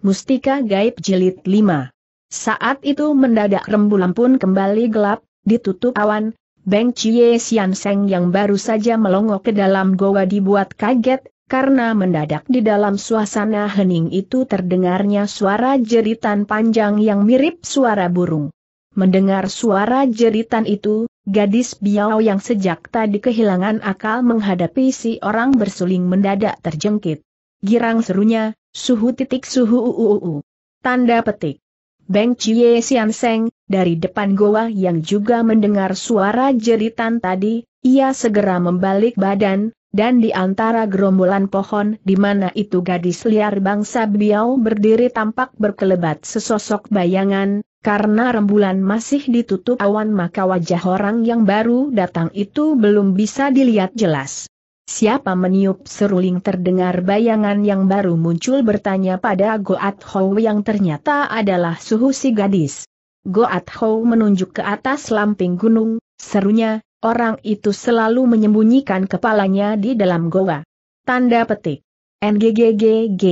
Mustika Gaib Jilid 5. Saat itu mendadak rembulan pun kembali gelap, ditutup awan, Beng Chie Sian Seng yang baru saja melongo ke dalam goa dibuat kaget, karena mendadak di dalam suasana hening itu terdengarnya suara jeritan panjang yang mirip suara burung. Mendengar suara jeritan itu, gadis Biao yang sejak tadi kehilangan akal menghadapi si orang bersuling mendadak terjengkit. Girang serunya, Suhu titik suhu uu. Tanda petik. Beng Chie Sian Seng, dari depan goa yang juga mendengar suara jeritan tadi, ia segera membalik badan, dan di antara gerombolan pohon di mana itu gadis liar bangsa Biao berdiri tampak berkelebat sesosok bayangan, karena rembulan masih ditutup awan maka wajah orang yang baru datang itu belum bisa dilihat jelas. Siapa meniup seruling terdengar bayangan yang baru muncul bertanya pada Goat Hou yang ternyata adalah suhu si gadis. Goat Hou menunjuk ke atas lamping gunung, serunya, orang itu selalu menyembunyikan kepalanya di dalam goa. Tanda petik. NGGGG.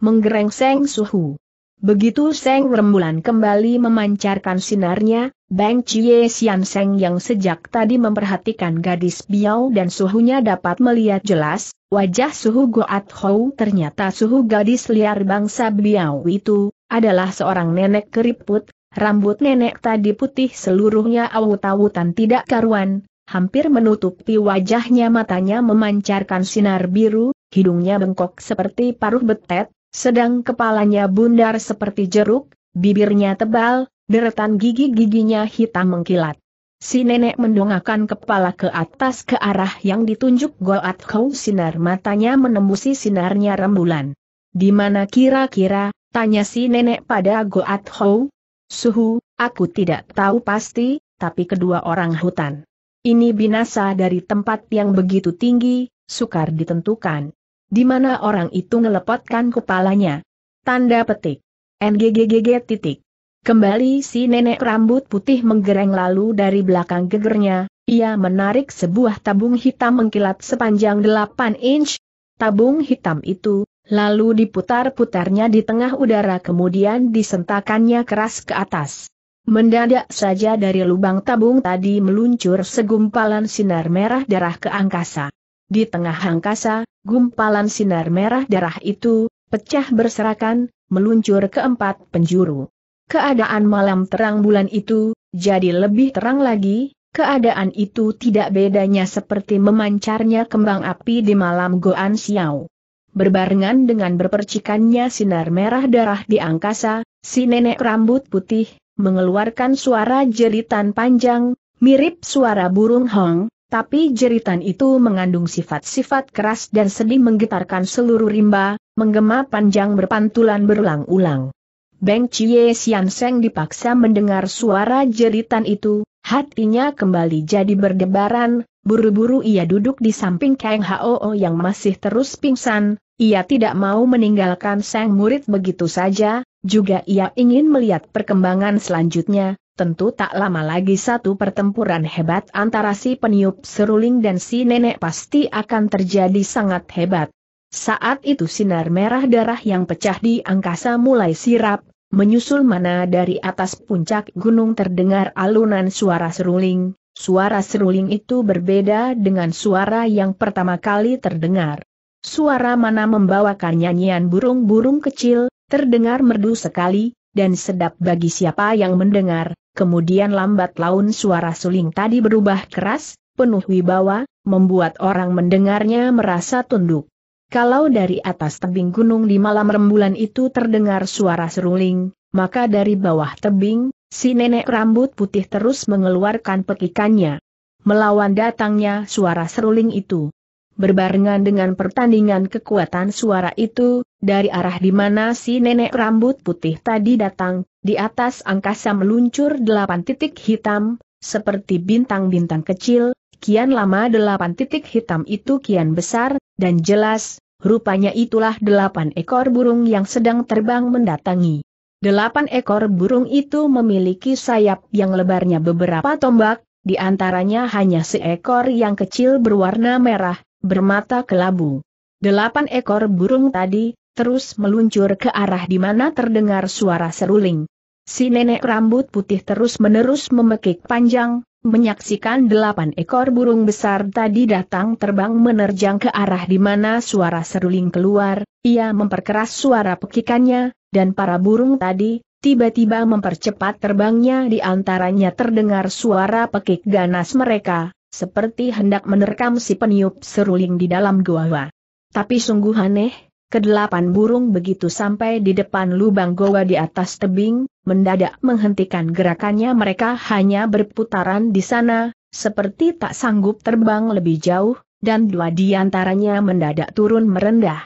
Menggereng Seng Suhu. Begitu Seng Rembulan kembali memancarkan sinarnya, Bang Chie Sian Seng yang sejak tadi memperhatikan gadis Biao dan suhunya dapat melihat jelas, wajah suhu Goat Hou ternyata suhu gadis liar bangsa Biao itu, adalah seorang nenek keriput, rambut nenek tadi putih seluruhnya awut-awutan tidak karuan, hampir menutupi wajahnya matanya memancarkan sinar biru, hidungnya bengkok seperti paruh betet, sedang kepalanya bundar seperti jeruk, bibirnya tebal, Deretan gigi-giginya hitam mengkilat. Si nenek mendongakkan kepala ke atas ke arah yang ditunjuk Goat Kou sinar matanya menembusi sinarnya rembulan. Di mana kira-kira, tanya si nenek pada Goat Kau? Suhu, aku tidak tahu pasti, tapi kedua orang hutan. Ini binasa dari tempat yang begitu tinggi, sukar ditentukan. Di mana orang itu ngelepotkan kepalanya. Tanda petik. NGGGG titik. Kembali si nenek rambut putih menggereng lalu dari belakang gegernya, ia menarik sebuah tabung hitam mengkilat sepanjang 8 inch. Tabung hitam itu, lalu diputar-putarnya di tengah udara kemudian disentakannya keras ke atas. Mendadak saja dari lubang tabung tadi meluncur segumpalan sinar merah darah ke angkasa. Di tengah angkasa, gumpalan sinar merah darah itu, pecah berserakan, meluncur ke empat penjuru. Keadaan malam terang bulan itu, jadi lebih terang lagi, keadaan itu tidak bedanya seperti memancarnya kembang api di malam Goan Xiao. Berbarengan dengan berpercikannya sinar merah darah di angkasa, si nenek rambut putih, mengeluarkan suara jeritan panjang, mirip suara burung hong, tapi jeritan itu mengandung sifat-sifat keras dan sedih menggetarkan seluruh rimba, menggema panjang berpantulan berulang-ulang. Beng Chie Sian Seng dipaksa mendengar suara jeritan itu, hatinya kembali jadi berdebaran, buru-buru ia duduk di samping Kang Hoo yang masih terus pingsan, ia tidak mau meninggalkan Seng murid begitu saja, juga ia ingin melihat perkembangan selanjutnya, tentu tak lama lagi satu pertempuran hebat antara si peniup seruling dan si nenek pasti akan terjadi sangat hebat. Saat itu sinar merah darah yang pecah di angkasa mulai sirap, Menyusul mana dari atas puncak gunung terdengar alunan suara seruling, suara seruling itu berbeda dengan suara yang pertama kali terdengar. Suara mana membawakan nyanyian burung-burung kecil, terdengar merdu sekali, dan sedap bagi siapa yang mendengar, kemudian lambat laun suara suling tadi berubah keras, penuh wibawa, membuat orang mendengarnya merasa tunduk. Kalau dari atas tebing gunung di malam rembulan itu terdengar suara seruling, maka dari bawah tebing, si nenek rambut putih terus mengeluarkan pekikannya. Melawan datangnya suara seruling itu. Berbarengan dengan pertandingan kekuatan suara itu, dari arah di mana si nenek rambut putih tadi datang, di atas angkasa meluncur delapan titik hitam, seperti bintang-bintang kecil, kian lama delapan titik hitam itu kian besar, dan jelas, rupanya itulah delapan ekor burung yang sedang terbang mendatangi. Delapan ekor burung itu memiliki sayap yang lebarnya beberapa tombak, di antaranya hanya seekor yang kecil berwarna merah, bermata kelabu. Delapan ekor burung tadi, terus meluncur ke arah di mana terdengar suara seruling. Si nenek rambut putih terus-menerus memekik panjang, menyaksikan delapan ekor burung besar tadi datang terbang menerjang ke arah di mana suara seruling keluar, ia memperkeras suara pekikannya, dan para burung tadi, tiba-tiba mempercepat terbangnya di antaranya terdengar suara pekik ganas mereka, seperti hendak menerkam si peniup seruling di dalam goa. Tapi sungguh aneh, Kedelapan burung begitu sampai di depan lubang goa di atas tebing, mendadak menghentikan gerakannya mereka hanya berputaran di sana, seperti tak sanggup terbang lebih jauh, dan dua di antaranya mendadak turun merendah.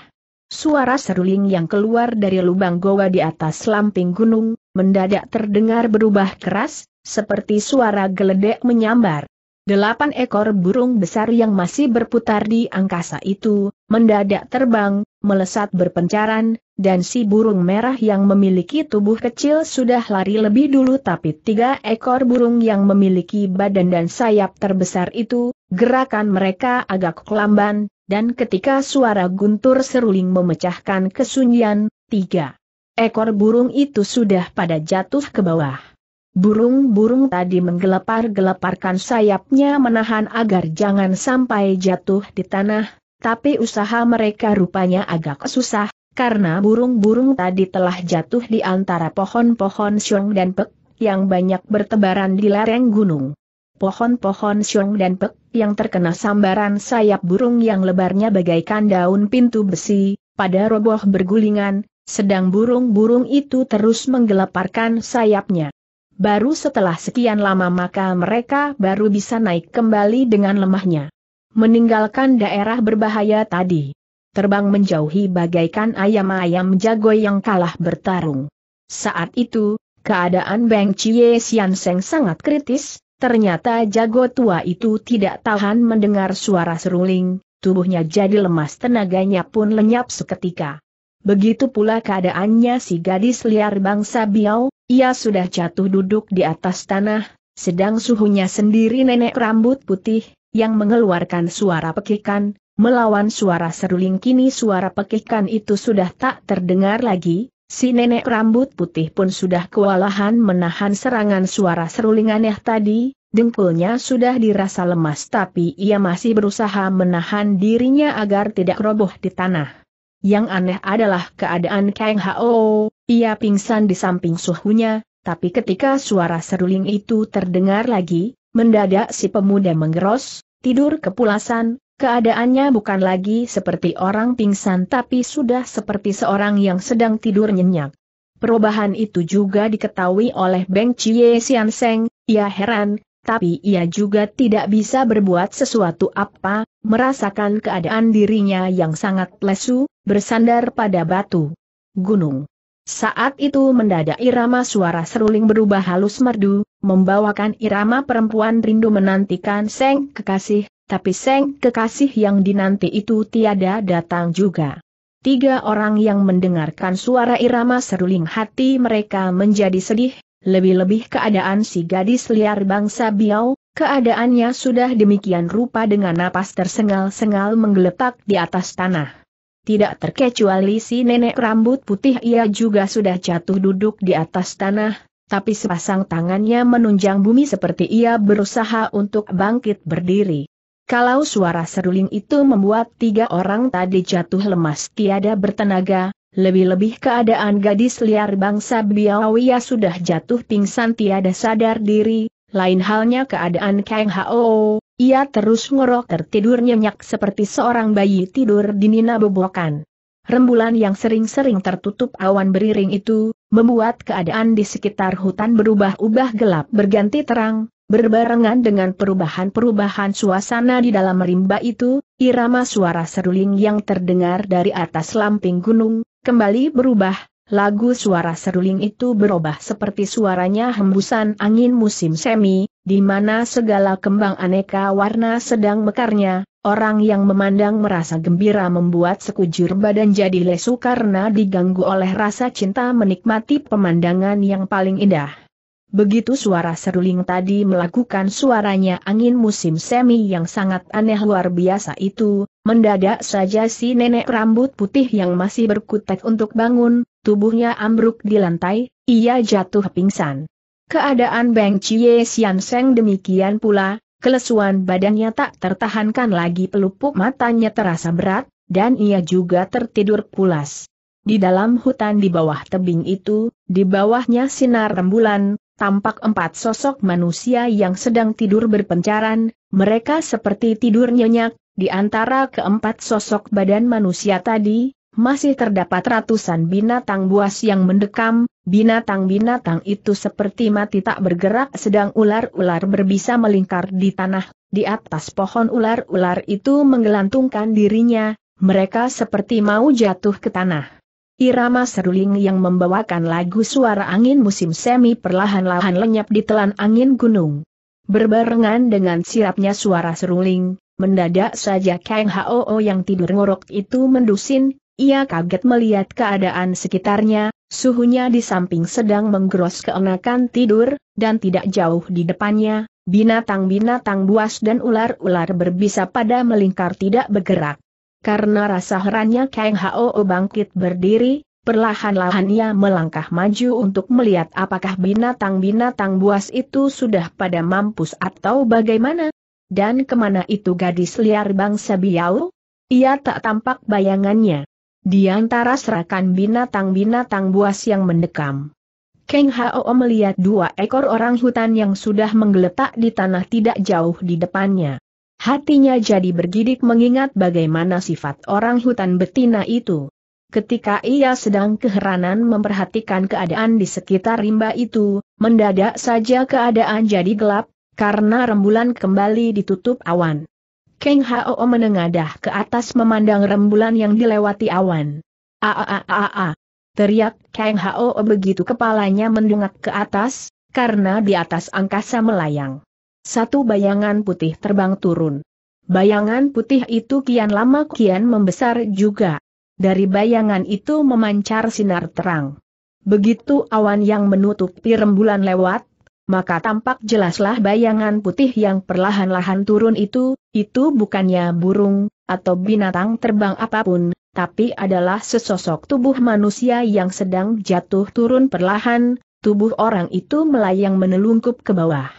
Suara seruling yang keluar dari lubang goa di atas lamping gunung, mendadak terdengar berubah keras, seperti suara geledek menyambar. Delapan ekor burung besar yang masih berputar di angkasa itu, mendadak terbang, melesat berpencaran, dan si burung merah yang memiliki tubuh kecil sudah lari lebih dulu tapi tiga ekor burung yang memiliki badan dan sayap terbesar itu, gerakan mereka agak kelamban, dan ketika suara guntur seruling memecahkan kesunyian, tiga ekor burung itu sudah pada jatuh ke bawah. Burung-burung tadi menggelepar-geleparkan sayapnya menahan agar jangan sampai jatuh di tanah, tapi usaha mereka rupanya agak susah, karena burung-burung tadi telah jatuh di antara pohon-pohon siung dan pek, yang banyak bertebaran di lereng gunung. Pohon-pohon siung dan pek, yang terkena sambaran sayap burung yang lebarnya bagaikan daun pintu besi, pada roboh bergulingan, sedang burung-burung itu terus menggelaparkan sayapnya. Baru setelah sekian lama maka mereka baru bisa naik kembali dengan lemahnya. Meninggalkan daerah berbahaya tadi terbang menjauhi bagaikan ayam-ayam jago yang kalah bertarung. Saat itu, keadaan Beng Chie Sian Seng sangat kritis, ternyata jago tua itu tidak tahan mendengar suara seruling, tubuhnya jadi lemas tenaganya pun lenyap seketika. Begitu pula keadaannya si gadis liar bangsa Biao, ia sudah jatuh duduk di atas tanah, sedang suhunya sendiri nenek rambut putih, yang mengeluarkan suara pekikan, Melawan suara seruling kini suara pekikan itu sudah tak terdengar lagi, si nenek rambut putih pun sudah kewalahan menahan serangan suara seruling aneh tadi, dengkulnya sudah dirasa lemas tapi ia masih berusaha menahan dirinya agar tidak roboh di tanah. Yang aneh adalah keadaan Kang Hao, ia pingsan di samping suhunya, tapi ketika suara seruling itu terdengar lagi, mendadak si pemuda menggeros, tidur kepulasan, Keadaannya bukan lagi seperti orang pingsan tapi sudah seperti seorang yang sedang tidur nyenyak. Perubahan itu juga diketahui oleh Beng Chie Sian Seng, ia ya heran, tapi ia juga tidak bisa berbuat sesuatu apa, merasakan keadaan dirinya yang sangat lesu, bersandar pada batu gunung. Saat itu mendadak irama suara seruling berubah halus merdu, membawakan irama perempuan rindu menantikan Seng kekasih, tapi Seng kekasih yang dinanti itu tiada datang juga. Tiga orang yang mendengarkan suara irama seruling hati mereka menjadi sedih, lebih-lebih keadaan si gadis liar bangsa biao, keadaannya sudah demikian rupa dengan napas tersengal-sengal menggeletak di atas tanah. Tidak terkecuali si nenek rambut putih ia juga sudah jatuh duduk di atas tanah, tapi sepasang tangannya menunjang bumi seperti ia berusaha untuk bangkit berdiri. Kalau suara seruling itu membuat tiga orang tadi jatuh lemas tiada bertenaga, lebih-lebih keadaan gadis liar bangsa Biawia ya sudah jatuh pingsan tiada sadar diri, lain halnya keadaan Kang Hao, ia terus ngorok tertidur nyenyak seperti seorang bayi tidur di nina bobokan. Rembulan yang sering-sering tertutup awan beriring itu, membuat keadaan di sekitar hutan berubah-ubah gelap berganti terang, Berbarengan dengan perubahan-perubahan suasana di dalam rimba itu, irama suara seruling yang terdengar dari atas lamping gunung, kembali berubah, lagu suara seruling itu berubah seperti suaranya hembusan angin musim semi, di mana segala kembang aneka warna sedang mekarnya, orang yang memandang merasa gembira membuat sekujur badan jadi lesu karena diganggu oleh rasa cinta menikmati pemandangan yang paling indah. Begitu suara seruling tadi melakukan suaranya angin musim semi yang sangat aneh luar biasa itu, mendadak saja si nenek rambut putih yang masih berkutek untuk bangun, tubuhnya ambruk di lantai, ia jatuh pingsan. Keadaan Beng Chie Sian Seng demikian pula, kelesuan badannya tak tertahankan lagi pelupuk matanya terasa berat, dan ia juga tertidur pulas. Di dalam hutan di bawah tebing itu, di bawahnya sinar rembulan, tampak empat sosok manusia yang sedang tidur berpencaran, mereka seperti tidur nyenyak, di antara keempat sosok badan manusia tadi, masih terdapat ratusan binatang buas yang mendekam, binatang-binatang itu seperti mati tak bergerak sedang ular-ular berbisa melingkar di tanah, di atas pohon ular-ular itu menggelantungkan dirinya, mereka seperti mau jatuh ke tanah. Irama seruling yang membawakan lagu suara angin musim semi perlahan-lahan lenyap di telan angin gunung. Berbarengan dengan sirapnya suara seruling, mendadak saja Kang Hoo yang tidur ngorok itu mendusin, ia kaget melihat keadaan sekitarnya, suhunya di samping sedang menggeros keenakan tidur, dan tidak jauh di depannya, binatang-binatang buas dan ular-ular berbisa pada melingkar tidak bergerak. Karena rasa herannya Kang Hao bangkit berdiri, perlahan-lahan ia melangkah maju untuk melihat apakah binatang-binatang buas itu sudah pada mampus atau bagaimana. Dan kemana itu gadis liar bangsa Biau? Ia tak tampak bayangannya. Di antara serakan binatang-binatang buas yang mendekam. Kang Hao melihat dua ekor orang hutan yang sudah menggeletak di tanah tidak jauh di depannya. Hatinya jadi bergidik mengingat bagaimana sifat orang hutan betina itu. Ketika ia sedang keheranan memperhatikan keadaan di sekitar rimba itu, mendadak saja keadaan jadi gelap, karena rembulan kembali ditutup awan. Keng Hao menengadah ke atas memandang rembulan yang dilewati awan. -a. Teriak Keng Hao begitu kepalanya mendongak ke atas, karena di atas angkasa melayang. Satu bayangan putih terbang turun. Bayangan putih itu kian lama kian membesar juga. Dari bayangan itu memancar sinar terang. Begitu awan yang menutupi rembulan lewat, maka tampak jelaslah bayangan putih yang perlahan-lahan turun itu, itu bukannya burung, atau binatang terbang apapun, tapi adalah sesosok tubuh manusia yang sedang jatuh turun perlahan, tubuh orang itu melayang menelungkup ke bawah.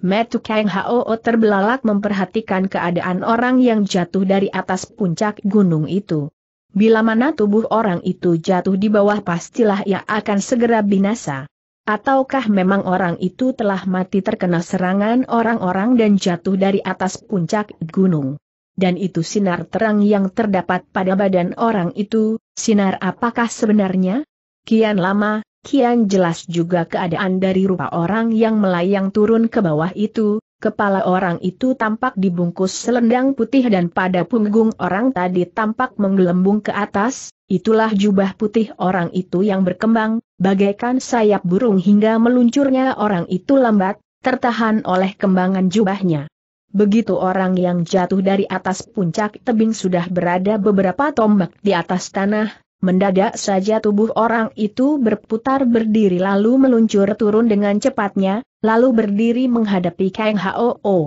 Metu Kang Hao terbelalak memperhatikan keadaan orang yang jatuh dari atas puncak gunung itu. Bila mana tubuh orang itu jatuh di bawah pastilah ia akan segera binasa. Ataukah memang orang itu telah mati terkena serangan orang-orang dan jatuh dari atas puncak gunung? Dan itu sinar terang yang terdapat pada badan orang itu, sinar apakah sebenarnya? Kian lama, kian jelas juga keadaan dari rupa orang yang melayang turun ke bawah itu, kepala orang itu tampak dibungkus selendang putih dan pada punggung orang tadi tampak menggelembung ke atas, itulah jubah putih orang itu yang berkembang, bagaikan sayap burung hingga meluncurnya orang itu lambat, tertahan oleh kembangan jubahnya. Begitu orang yang jatuh dari atas puncak tebing sudah berada beberapa tombak di atas tanah, Mendadak saja tubuh orang itu berputar berdiri lalu meluncur turun dengan cepatnya, lalu berdiri menghadapi Kang Hao. O.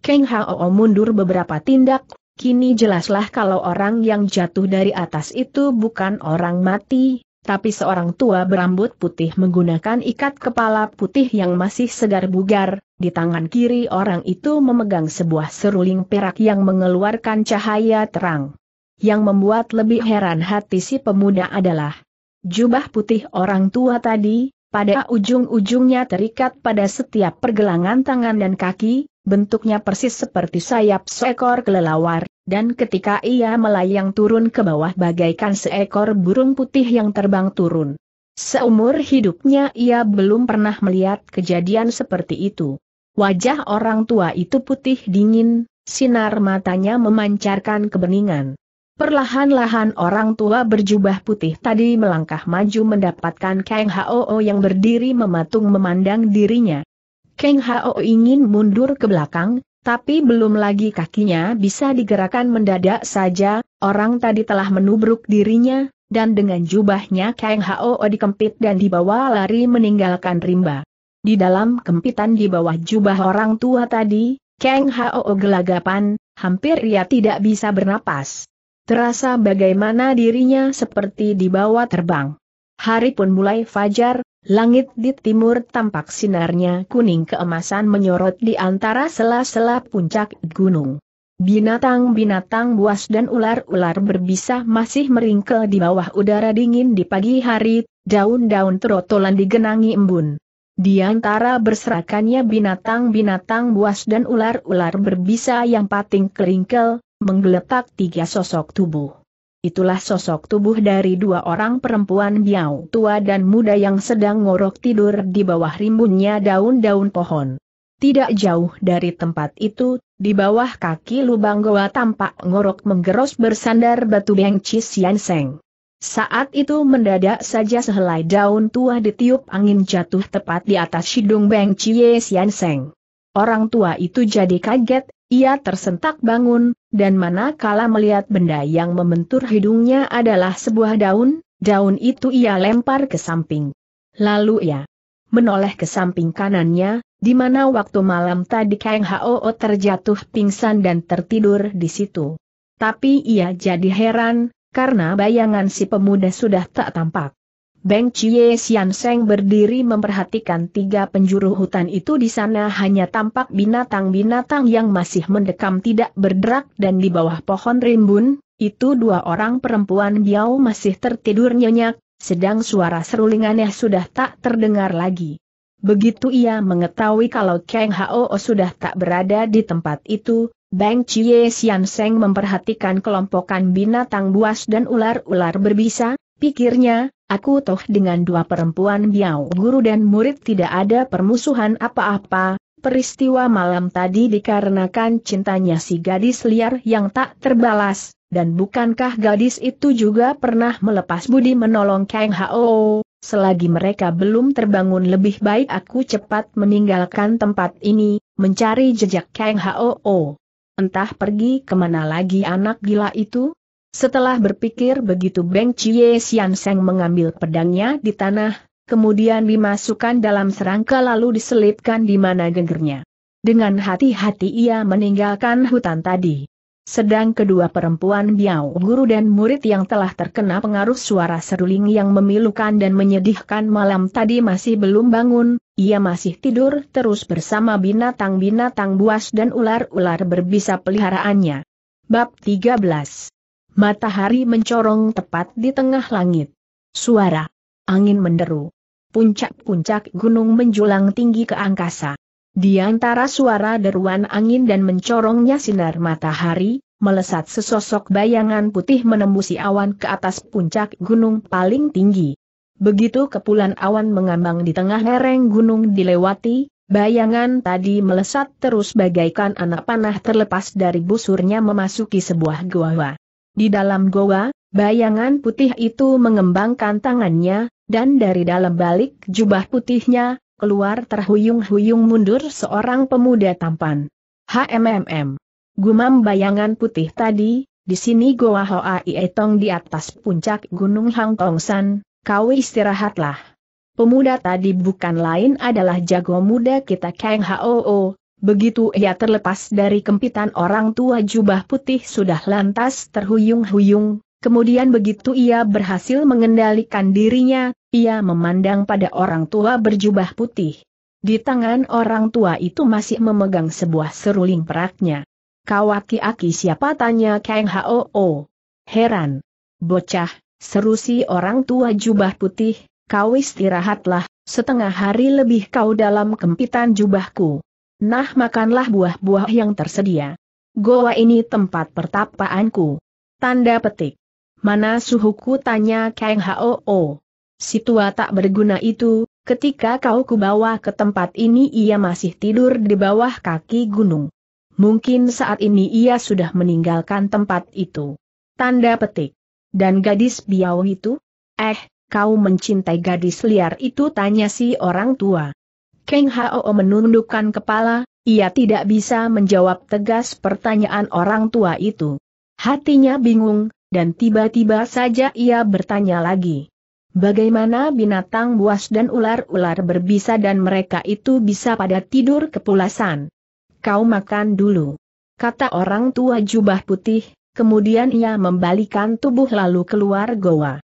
Kang Hao O mundur beberapa tindak, kini jelaslah kalau orang yang jatuh dari atas itu bukan orang mati, tapi seorang tua berambut putih menggunakan ikat kepala putih yang masih segar bugar, di tangan kiri orang itu memegang sebuah seruling perak yang mengeluarkan cahaya terang yang membuat lebih heran hati si pemuda adalah jubah putih orang tua tadi, pada ujung-ujungnya terikat pada setiap pergelangan tangan dan kaki, bentuknya persis seperti sayap seekor kelelawar, dan ketika ia melayang turun ke bawah bagaikan seekor burung putih yang terbang turun. Seumur hidupnya ia belum pernah melihat kejadian seperti itu. Wajah orang tua itu putih dingin, sinar matanya memancarkan kebeningan. Perlahan-lahan orang tua berjubah putih tadi melangkah maju mendapatkan Kang Hao yang berdiri mematung memandang dirinya. Kang Hao ingin mundur ke belakang, tapi belum lagi kakinya bisa digerakkan mendadak saja, orang tadi telah menubruk dirinya, dan dengan jubahnya Kang Hao dikempit dan dibawa lari meninggalkan rimba. Di dalam kempitan di bawah jubah orang tua tadi, Kang Hao gelagapan, hampir ia tidak bisa bernapas. Terasa bagaimana dirinya seperti dibawa terbang. Hari pun mulai fajar, langit di timur tampak sinarnya kuning keemasan menyorot di antara sela-sela puncak gunung. Binatang-binatang buas dan ular-ular berbisa masih meringkel di bawah udara dingin di pagi hari, daun-daun terotolan digenangi embun. Di antara berserakannya binatang-binatang buas dan ular-ular berbisa yang pating keringkel, menggeletak tiga sosok tubuh. Itulah sosok tubuh dari dua orang perempuan biau tua dan muda yang sedang ngorok tidur di bawah rimbunnya daun-daun pohon. Tidak jauh dari tempat itu, di bawah kaki lubang goa tampak ngorok menggeros bersandar batu bengcis Yanseng. Saat itu mendadak saja sehelai daun tua ditiup angin jatuh tepat di atas hidung Beng Cie Sian Seng. Orang tua itu jadi kaget, ia tersentak bangun, dan manakala melihat benda yang membentur hidungnya adalah sebuah daun, daun itu ia lempar ke samping. Lalu ia menoleh ke samping kanannya, di mana waktu malam tadi Kang Hao terjatuh pingsan dan tertidur di situ. Tapi ia jadi heran, karena bayangan si pemuda sudah tak tampak. Beng Chie Sian Seng berdiri memperhatikan tiga penjuru hutan itu di sana hanya tampak binatang-binatang yang masih mendekam tidak berderak dan di bawah pohon rimbun, itu dua orang perempuan biau masih tertidur nyenyak, sedang suara serulingannya sudah tak terdengar lagi. Begitu ia mengetahui kalau Kang Hao sudah tak berada di tempat itu, Beng Chie Sian Seng memperhatikan kelompokan binatang buas dan ular-ular berbisa, Pikirnya, aku toh dengan dua perempuan biau guru dan murid tidak ada permusuhan apa-apa, peristiwa malam tadi dikarenakan cintanya si gadis liar yang tak terbalas, dan bukankah gadis itu juga pernah melepas budi menolong Kang Hao, selagi mereka belum terbangun lebih baik aku cepat meninggalkan tempat ini, mencari jejak Kang Hao. Entah pergi kemana lagi anak gila itu? Setelah berpikir begitu Beng Chie Sian Seng mengambil pedangnya di tanah, kemudian dimasukkan dalam serangka lalu diselipkan di mana genggernya. Dengan hati-hati ia meninggalkan hutan tadi. Sedang kedua perempuan Biao guru dan murid yang telah terkena pengaruh suara seruling yang memilukan dan menyedihkan malam tadi masih belum bangun, ia masih tidur terus bersama binatang-binatang buas dan ular-ular berbisa peliharaannya. Bab 13 Matahari mencorong tepat di tengah langit. Suara. Angin menderu. Puncak-puncak gunung menjulang tinggi ke angkasa. Di antara suara deruan angin dan mencorongnya sinar matahari, melesat sesosok bayangan putih menembusi awan ke atas puncak gunung paling tinggi. Begitu kepulan awan mengambang di tengah lereng gunung dilewati, bayangan tadi melesat terus bagaikan anak panah terlepas dari busurnya memasuki sebuah gua. Di dalam goa, bayangan putih itu mengembangkan tangannya, dan dari dalam balik jubah putihnya, keluar terhuyung-huyung mundur seorang pemuda tampan. HMMM. Gumam bayangan putih tadi, di sini Goa Hoa Ietong di atas puncak Gunung Hangtongsan, kau istirahatlah. Pemuda tadi bukan lain adalah jago muda kita Kang Hoo, Begitu ia terlepas dari kempitan orang tua jubah putih sudah lantas terhuyung-huyung, kemudian begitu ia berhasil mengendalikan dirinya, ia memandang pada orang tua berjubah putih. Di tangan orang tua itu masih memegang sebuah seruling peraknya. Kawaki aki siapa tanya Kang Hoo. Oh, heran. Bocah, seru si orang tua jubah putih, kau istirahatlah, setengah hari lebih kau dalam kempitan jubahku. Nah makanlah buah-buah yang tersedia. Goa ini tempat pertapaanku. Tanda petik. Mana suhuku tanya Kang Hao. Oh, si tua tak berguna itu, ketika kau kubawa ke tempat ini ia masih tidur di bawah kaki gunung. Mungkin saat ini ia sudah meninggalkan tempat itu. Tanda petik. Dan gadis biau itu? Eh, kau mencintai gadis liar itu tanya si orang tua. Keng Hao menundukkan kepala, ia tidak bisa menjawab tegas pertanyaan orang tua itu. Hatinya bingung, dan tiba-tiba saja ia bertanya lagi. Bagaimana binatang buas dan ular-ular berbisa dan mereka itu bisa pada tidur kepulasan? Kau makan dulu. Kata orang tua jubah putih, kemudian ia membalikan tubuh lalu keluar goa.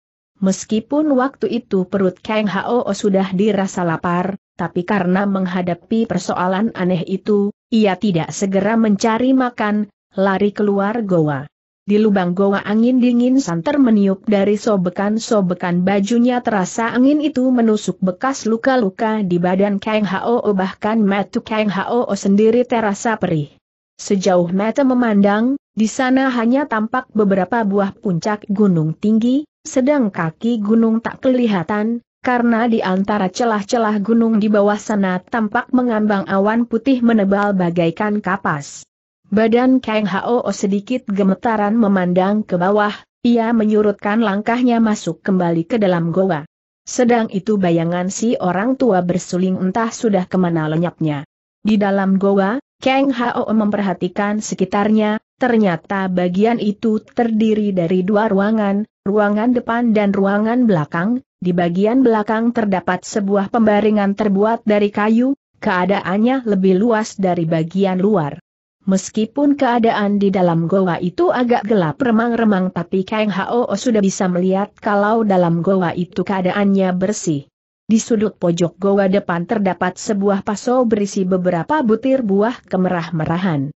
Meskipun waktu itu perut Kang Hao sudah dirasa lapar, tapi karena menghadapi persoalan aneh itu, ia tidak segera mencari makan, lari keluar goa. Di lubang goa angin dingin santer meniup dari sobekan-sobekan bajunya terasa angin itu menusuk bekas luka-luka di badan Kang Hao bahkan metu Kang Hao sendiri terasa perih. Sejauh mata memandang, di sana hanya tampak beberapa buah puncak gunung tinggi, sedang kaki gunung tak kelihatan, karena di antara celah-celah gunung di bawah sana tampak mengambang awan putih menebal bagaikan kapas. Badan Kang Hao sedikit gemetaran memandang ke bawah, ia menyurutkan langkahnya masuk kembali ke dalam goa. Sedang itu bayangan si orang tua bersuling entah sudah kemana lenyapnya. Di dalam goa, Kang Hao memperhatikan sekitarnya, ternyata bagian itu terdiri dari dua ruangan, ruangan depan dan ruangan belakang, di bagian belakang terdapat sebuah pembaringan terbuat dari kayu, keadaannya lebih luas dari bagian luar. Meskipun keadaan di dalam goa itu agak gelap remang-remang tapi Kang Hao sudah bisa melihat kalau dalam goa itu keadaannya bersih. Di sudut pojok goa depan terdapat sebuah paso berisi beberapa butir buah kemerah-merahan.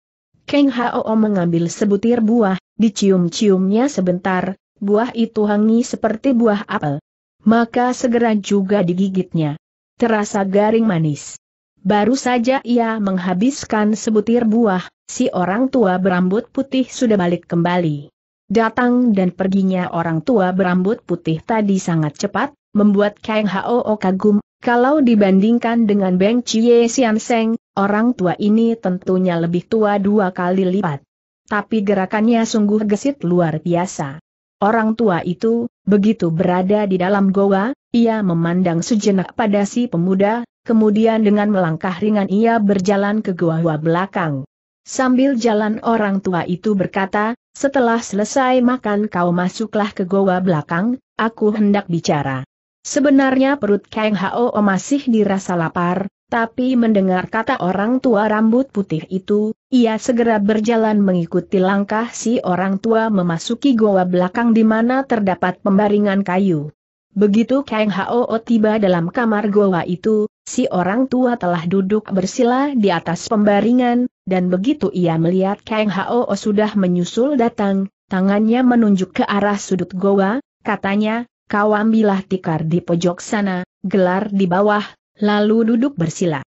Kang Hao mengambil sebutir buah, dicium-ciumnya sebentar, buah itu hangi seperti buah apel. Maka segera juga digigitnya. Terasa garing manis. Baru saja ia menghabiskan sebutir buah, si orang tua berambut putih sudah balik kembali. Datang dan perginya orang tua berambut putih tadi sangat cepat, membuat Kang Hao kagum, kalau dibandingkan dengan Beng Chie Sian Seng, orang tua ini tentunya lebih tua dua kali lipat. Tapi gerakannya sungguh gesit luar biasa. Orang tua itu, begitu berada di dalam goa, ia memandang sejenak pada si pemuda, kemudian dengan melangkah ringan ia berjalan ke goa belakang. Sambil jalan orang tua itu berkata, setelah selesai makan kau masuklah ke goa belakang, aku hendak bicara. Sebenarnya perut Kang Hao masih dirasa lapar, tapi mendengar kata orang tua rambut putih itu, ia segera berjalan mengikuti langkah si orang tua memasuki goa belakang di mana terdapat pembaringan kayu. Begitu Kang Hao tiba dalam kamar goa itu, si orang tua telah duduk bersila di atas pembaringan, dan begitu ia melihat Kang Hao sudah menyusul datang, tangannya menunjuk ke arah sudut goa, katanya, kau ambillah tikar di pojok sana, gelar di bawah, lalu duduk bersila.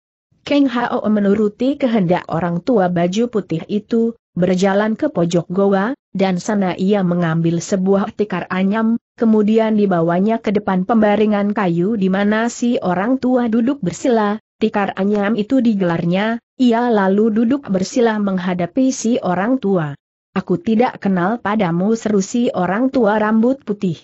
Keng Hao menuruti kehendak orang tua baju putih itu, berjalan ke pojok goa, dan sana ia mengambil sebuah tikar anyam, kemudian dibawanya ke depan pembaringan kayu di mana si orang tua duduk bersila, tikar anyam itu digelarnya, ia lalu duduk bersila menghadapi si orang tua. Aku tidak kenal padamu seru si orang tua rambut putih.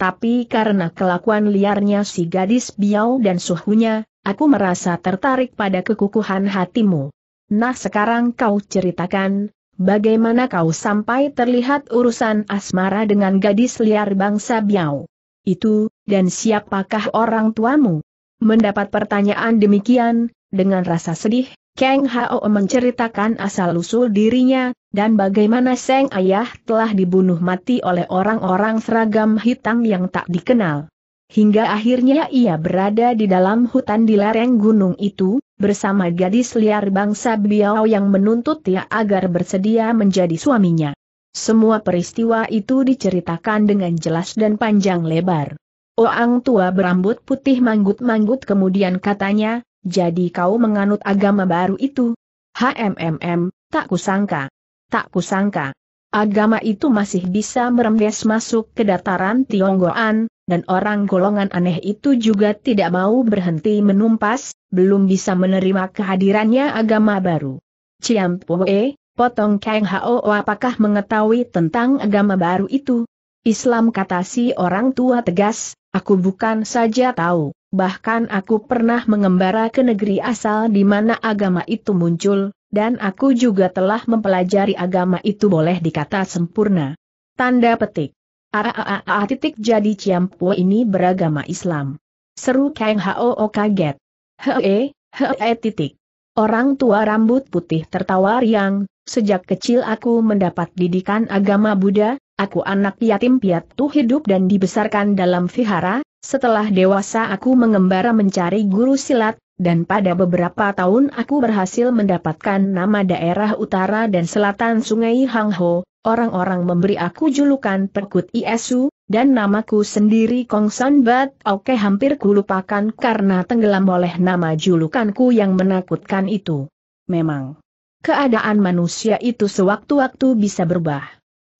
Tapi karena kelakuan liarnya si gadis biau dan suhunya, aku merasa tertarik pada kekukuhan hatimu. Nah sekarang kau ceritakan, bagaimana kau sampai terlihat urusan asmara dengan gadis liar bangsa biau. Itu, dan siapakah orang tuamu? Mendapat pertanyaan demikian, dengan rasa sedih, Kang Hao menceritakan asal-usul dirinya, dan bagaimana Seng Ayah telah dibunuh mati oleh orang-orang seragam hitam yang tak dikenal. Hingga akhirnya ia berada di dalam hutan di lereng gunung itu, bersama gadis liar bangsa Biao yang menuntut ia agar bersedia menjadi suaminya. Semua peristiwa itu diceritakan dengan jelas dan panjang lebar. Oang tua berambut putih manggut-manggut kemudian katanya, jadi kau menganut agama baru itu? HMMM, tak kusangka tak kusangka. Agama itu masih bisa merembes masuk ke dataran Tionggoan, dan orang golongan aneh itu juga tidak mau berhenti menumpas, belum bisa menerima kehadirannya agama baru. Ciam Pue, potong Kang Hao apakah mengetahui tentang agama baru itu? Islam kata si orang tua tegas, aku bukan saja tahu, bahkan aku pernah mengembara ke negeri asal di mana agama itu muncul, dan aku juga telah mempelajari agama itu boleh dikata sempurna. Tanda petik. a a titik jadi Ciampu ini beragama Islam. Seru Kang Hao kaget. Hee, hee titik. Orang tua rambut putih tertawa riang, sejak kecil aku mendapat didikan agama Buddha, aku anak yatim piatu hidup dan dibesarkan dalam vihara, setelah dewasa aku mengembara mencari guru silat, dan pada beberapa tahun aku berhasil mendapatkan nama daerah utara dan selatan Sungai Hangho, orang-orang memberi aku julukan Perkut Iesu, dan namaku sendiri San Bat Oke hampir kulupakan karena tenggelam oleh nama julukanku yang menakutkan itu. Memang, keadaan manusia itu sewaktu-waktu bisa berubah.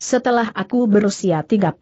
Setelah aku berusia 35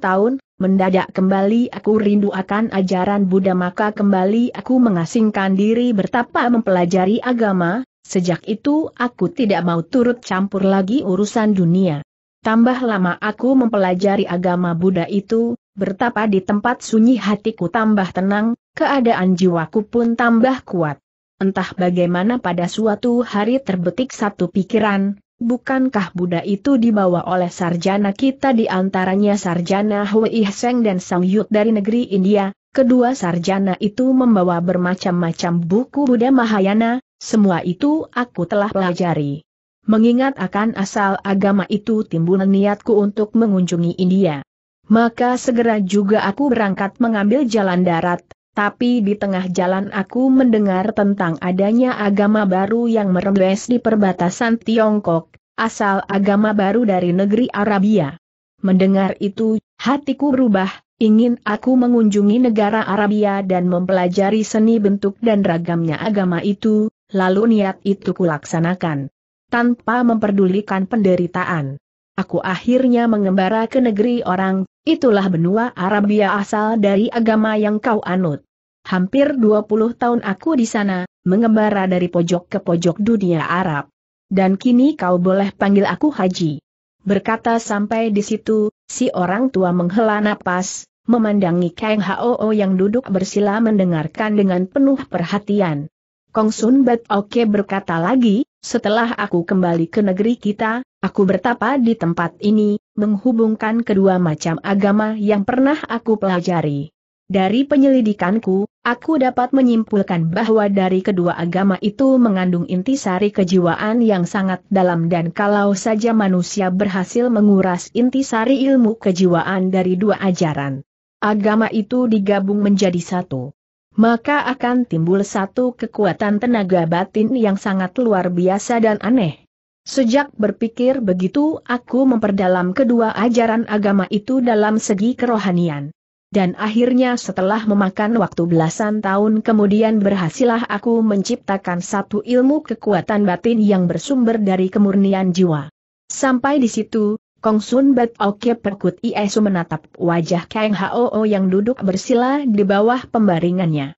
tahun, Mendadak kembali aku rindu akan ajaran Buddha maka kembali aku mengasingkan diri bertapa mempelajari agama, sejak itu aku tidak mau turut campur lagi urusan dunia. Tambah lama aku mempelajari agama Buddha itu, bertapa di tempat sunyi hatiku tambah tenang, keadaan jiwaku pun tambah kuat. Entah bagaimana pada suatu hari terbetik satu pikiran, Bukankah Buddha itu dibawa oleh sarjana kita di antaranya sarjana Hui Seng dan Sang Yut dari negeri India? Kedua sarjana itu membawa bermacam-macam buku Buddha Mahayana, semua itu aku telah pelajari. Mengingat akan asal agama itu timbul niatku untuk mengunjungi India. Maka segera juga aku berangkat mengambil jalan darat, tapi di tengah jalan aku mendengar tentang adanya agama baru yang merembes di perbatasan Tiongkok, asal agama baru dari negeri Arabia. Mendengar itu, hatiku berubah, ingin aku mengunjungi negara Arabia dan mempelajari seni bentuk dan ragamnya agama itu, lalu niat itu kulaksanakan. Tanpa memperdulikan penderitaan. Aku akhirnya mengembara ke negeri orang, itulah benua Arabia asal dari agama yang kau anut. Hampir 20 tahun aku di sana, mengembara dari pojok ke pojok dunia Arab. Dan kini kau boleh panggil aku Haji. Berkata sampai di situ, si orang tua menghela napas, memandangi Kang Hoo yang duduk bersila mendengarkan dengan penuh perhatian. Kong Sun Bat Oke berkata lagi, setelah aku kembali ke negeri kita, aku bertapa di tempat ini, menghubungkan kedua macam agama yang pernah aku pelajari. Dari penyelidikanku, aku dapat menyimpulkan bahwa dari kedua agama itu mengandung intisari kejiwaan yang sangat dalam dan kalau saja manusia berhasil menguras intisari ilmu kejiwaan dari dua ajaran, agama itu digabung menjadi satu maka akan timbul satu kekuatan tenaga batin yang sangat luar biasa dan aneh. Sejak berpikir begitu aku memperdalam kedua ajaran agama itu dalam segi kerohanian. Dan akhirnya setelah memakan waktu belasan tahun kemudian berhasillah aku menciptakan satu ilmu kekuatan batin yang bersumber dari kemurnian jiwa. Sampai di situ, Kong Sun Bat Oke Perkut Isu menatap wajah Kang Hao yang duduk bersila di bawah pembaringannya.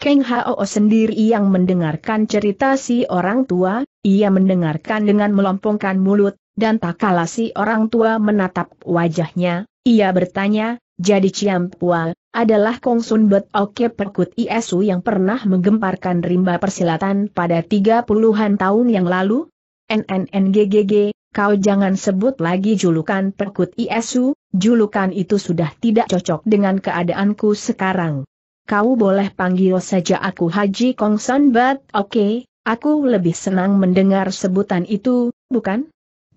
Kang Hao sendiri yang mendengarkan cerita si orang tua, ia mendengarkan dengan melompongkan mulut, dan tak kalah si orang tua menatap wajahnya, ia bertanya, jadi Ciam Pua, adalah Kong Sun Bat Oke Perkut Isu yang pernah menggemparkan rimba persilatan pada 30-an tahun yang lalu? NNNGGG, kau jangan sebut lagi julukan Perkut Iesu, julukan itu sudah tidak cocok dengan keadaanku sekarang. Kau boleh panggil saja aku Haji Kongsan Bat, oke, okay, aku lebih senang mendengar sebutan itu, bukan?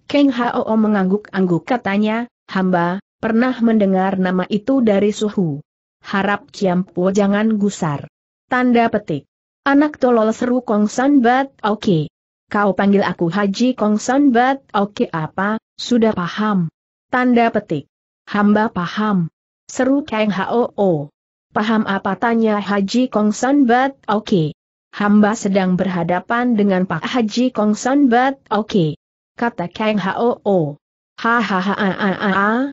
Keng Hao mengangguk-angguk katanya, hamba, pernah mendengar nama itu dari suhu. Harap Kiampo jangan gusar. Tanda petik. Anak tolol seru Kongsan Bat, oke. Okay kau panggil aku Haji Kongsan Bat, oke okay apa, sudah paham. Tanda petik. Hamba paham. Seru Kang Hoo. Paham apa tanya Haji Kongsan Bat, oke. Okay. Hamba sedang berhadapan dengan Pak Haji Kongsan Bat, oke. Okay. Kata Kang Hoo. Hahaha,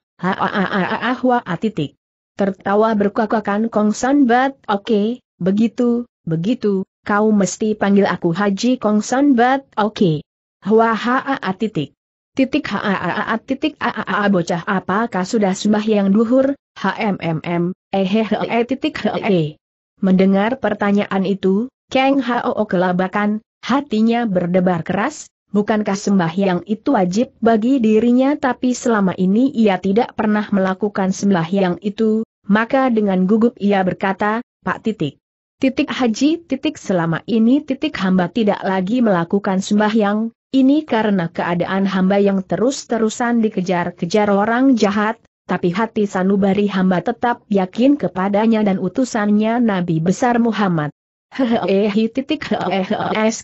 hahaha, titik. Tertawa berkakakan Kongsan Bat, oke, okay, begitu, begitu, kau mesti panggil aku Haji San Bat oke? Hwa a titik. Titik a titik aa bocah apakah sudah sembahyang duhur, hmmm, ehehe eh titik e. Mendengar pertanyaan itu, Kang Hao kelabakan, hatinya berdebar keras, bukankah sembahyang itu wajib bagi dirinya tapi selama ini ia tidak pernah melakukan yang itu, maka dengan gugup ia berkata, Pak Titik. Titik haji titik selama ini titik hamba tidak lagi melakukan sembahyang, ini karena keadaan hamba yang terus-terusan dikejar-kejar orang jahat, tapi hati sanubari hamba tetap yakin kepadanya dan utusannya Nabi Besar Muhammad. Hehehe titik hehehe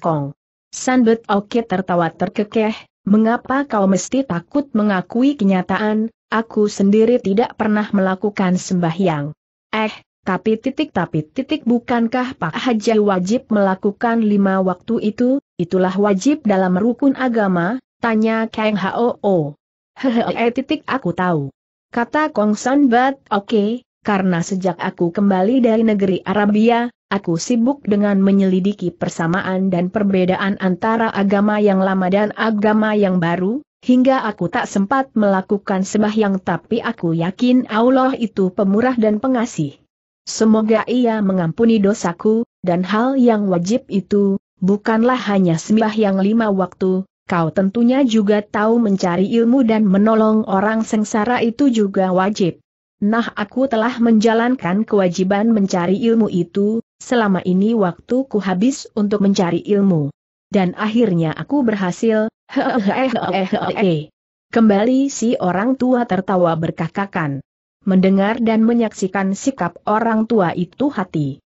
kong. Sanbet Oke tertawa terkekeh, mengapa kau mesti takut mengakui kenyataan, aku sendiri tidak pernah melakukan sembahyang. Eh, tapi titik tapi titik bukankah Pak Haji wajib melakukan lima waktu itu, itulah wajib dalam rukun agama, tanya Kang Hoo. Hehehe eh, titik aku tahu. Kata Kong San Bat, oke, okay, karena sejak aku kembali dari negeri Arabia, aku sibuk dengan menyelidiki persamaan dan perbedaan antara agama yang lama dan agama yang baru, hingga aku tak sempat melakukan sembahyang tapi aku yakin Allah itu pemurah dan pengasih. Semoga ia mengampuni dosaku, dan hal yang wajib itu, bukanlah hanya sembahyang lima waktu, kau tentunya juga tahu mencari ilmu dan menolong orang sengsara itu juga wajib. Nah aku telah menjalankan kewajiban mencari ilmu itu, selama ini waktuku habis untuk mencari ilmu. Dan akhirnya aku berhasil, hehehe. Kembali si orang tua tertawa berkakakan mendengar dan menyaksikan sikap orang tua itu hati.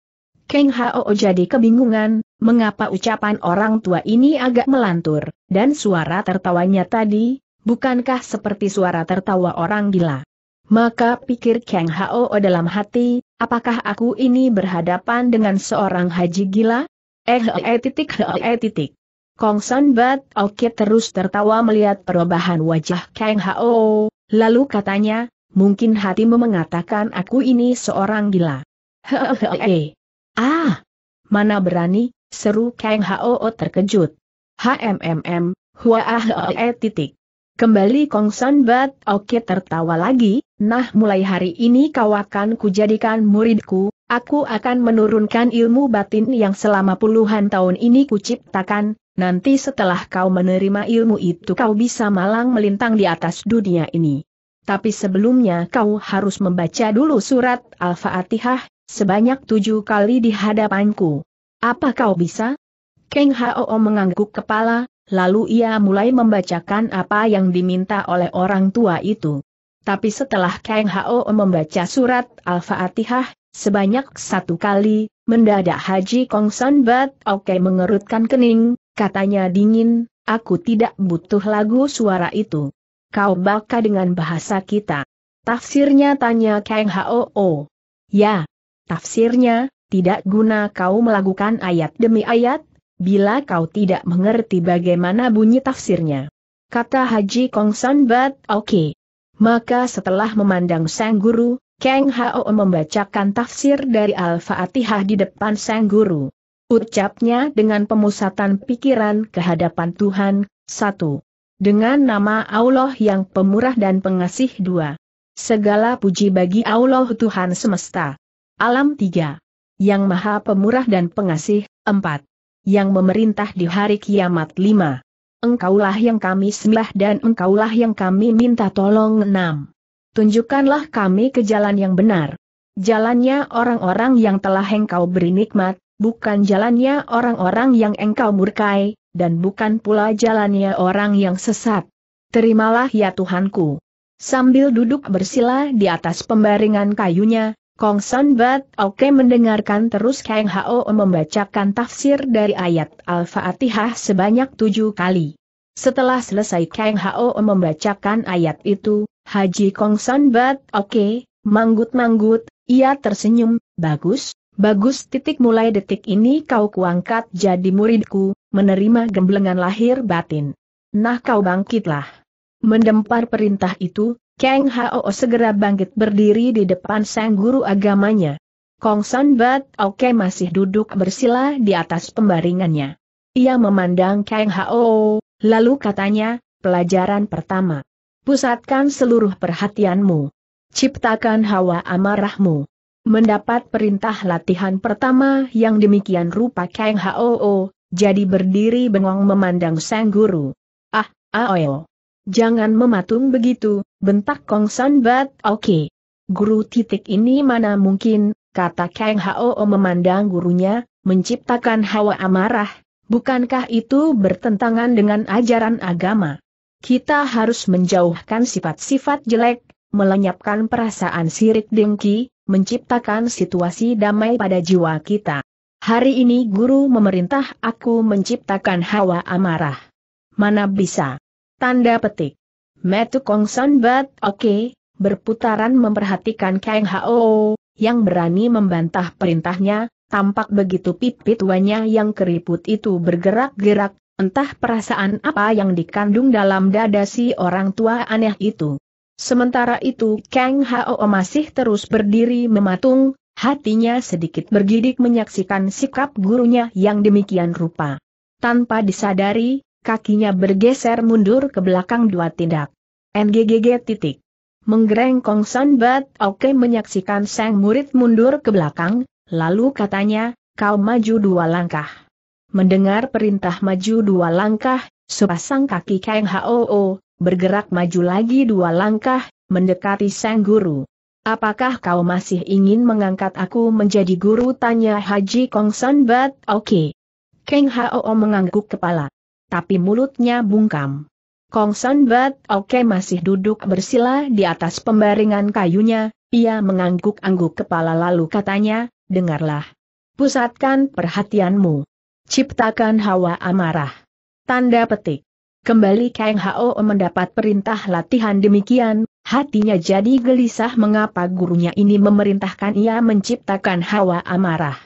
Keng Hao jadi kebingungan, mengapa ucapan orang tua ini agak melantur, dan suara tertawanya tadi, bukankah seperti suara tertawa orang gila. Maka pikir Keng Hao dalam hati, apakah aku ini berhadapan dengan seorang haji gila? Eh eh, eh titik eh, eh titik. Kong San Bat Oke terus tertawa melihat perubahan wajah Kang Hao, lalu katanya, mungkin hatimu mengatakan aku ini seorang gila. Hehehe. ah, mana berani, seru Kang Hao terkejut. HMMM, huahe titik. Kembali Kong San Bat Oke tertawa lagi, nah mulai hari ini kau akan kujadikan muridku, aku akan menurunkan ilmu batin yang selama puluhan tahun ini kuciptakan, nanti setelah kau menerima ilmu itu kau bisa malang melintang di atas dunia ini tapi sebelumnya kau harus membaca dulu surat Al-Fatihah, sebanyak tujuh kali di hadapanku. Apa kau bisa? Keng Hao mengangguk kepala, lalu ia mulai membacakan apa yang diminta oleh orang tua itu. Tapi setelah Kang Hao membaca surat Al-Fatihah, sebanyak satu kali, mendadak Haji Kong San Bat Oke mengerutkan kening, katanya dingin, aku tidak butuh lagu suara itu kau baka dengan bahasa kita. Tafsirnya tanya Kang Hoo. Ya, tafsirnya, tidak guna kau melakukan ayat demi ayat, bila kau tidak mengerti bagaimana bunyi tafsirnya. Kata Haji Kong San Bat Oke. Okay. Maka setelah memandang sang guru, Kang Hao membacakan tafsir dari Al-Fatihah di depan sang guru. Ucapnya dengan pemusatan pikiran kehadapan Tuhan, satu. Dengan nama Allah yang pemurah dan pengasih dua. Segala puji bagi Allah Tuhan semesta. Alam tiga. Yang maha pemurah dan pengasih, empat. Yang memerintah di hari kiamat lima. Engkaulah yang kami sembah dan engkaulah yang kami minta tolong enam. Tunjukkanlah kami ke jalan yang benar. Jalannya orang-orang yang telah engkau beri nikmat, bukan jalannya orang-orang yang engkau murkai, dan bukan pula jalannya orang yang sesat. Terimalah ya Tuhanku. Sambil duduk bersila di atas pembaringan kayunya, Kong San Bat Oke mendengarkan terus Kang Hao membacakan tafsir dari ayat Al-Fatihah sebanyak tujuh kali. Setelah selesai Kang Hao membacakan ayat itu, Haji Kong San Bat Oke, manggut-manggut, ia tersenyum, bagus, Bagus titik mulai detik ini kau kuangkat jadi muridku, menerima gemblengan lahir batin. Nah kau bangkitlah. Mendempar perintah itu, Kang Hao segera bangkit berdiri di depan sang guru agamanya. Kong San Bat Oke masih duduk bersila di atas pembaringannya. Ia memandang Kang Hao, lalu katanya, pelajaran pertama. Pusatkan seluruh perhatianmu. Ciptakan hawa amarahmu. Mendapat perintah latihan pertama yang demikian rupa Kang Hoo, jadi berdiri bengong memandang sang guru. Ah, aoyo. Jangan mematung begitu, bentak Kong San Bat Oke. Okay. Guru titik ini mana mungkin, kata Kang Hoo memandang gurunya, menciptakan hawa amarah, bukankah itu bertentangan dengan ajaran agama? Kita harus menjauhkan sifat-sifat jelek, melenyapkan perasaan sirik dengki, menciptakan situasi damai pada jiwa kita. Hari ini guru memerintah aku menciptakan hawa amarah. Mana bisa? Tanda petik. Metu Kongsan Bat Oke, okay, berputaran memperhatikan Kang Hao, yang berani membantah perintahnya, tampak begitu pipit wanya yang keriput itu bergerak-gerak, entah perasaan apa yang dikandung dalam dada si orang tua aneh itu. Sementara itu Kang Hao masih terus berdiri mematung, hatinya sedikit bergidik menyaksikan sikap gurunya yang demikian rupa. Tanpa disadari, kakinya bergeser mundur ke belakang dua tindak. NGGG titik. Menggerengkong San Bat Oke menyaksikan sang murid mundur ke belakang, lalu katanya, kau maju dua langkah. Mendengar perintah maju dua langkah, sepasang kaki Kang Hao bergerak maju lagi dua langkah, mendekati sang guru. Apakah kau masih ingin mengangkat aku menjadi guru? Tanya Haji Kong San Bat Oke. Okay. Keng Hao mengangguk kepala. Tapi mulutnya bungkam. Kong San Bat Oke okay masih duduk bersila di atas pembaringan kayunya, ia mengangguk-angguk kepala lalu katanya, dengarlah. Pusatkan perhatianmu. Ciptakan hawa amarah. Tanda petik. Kembali Kang Hao mendapat perintah latihan demikian, hatinya jadi gelisah mengapa gurunya ini memerintahkan ia menciptakan hawa amarah.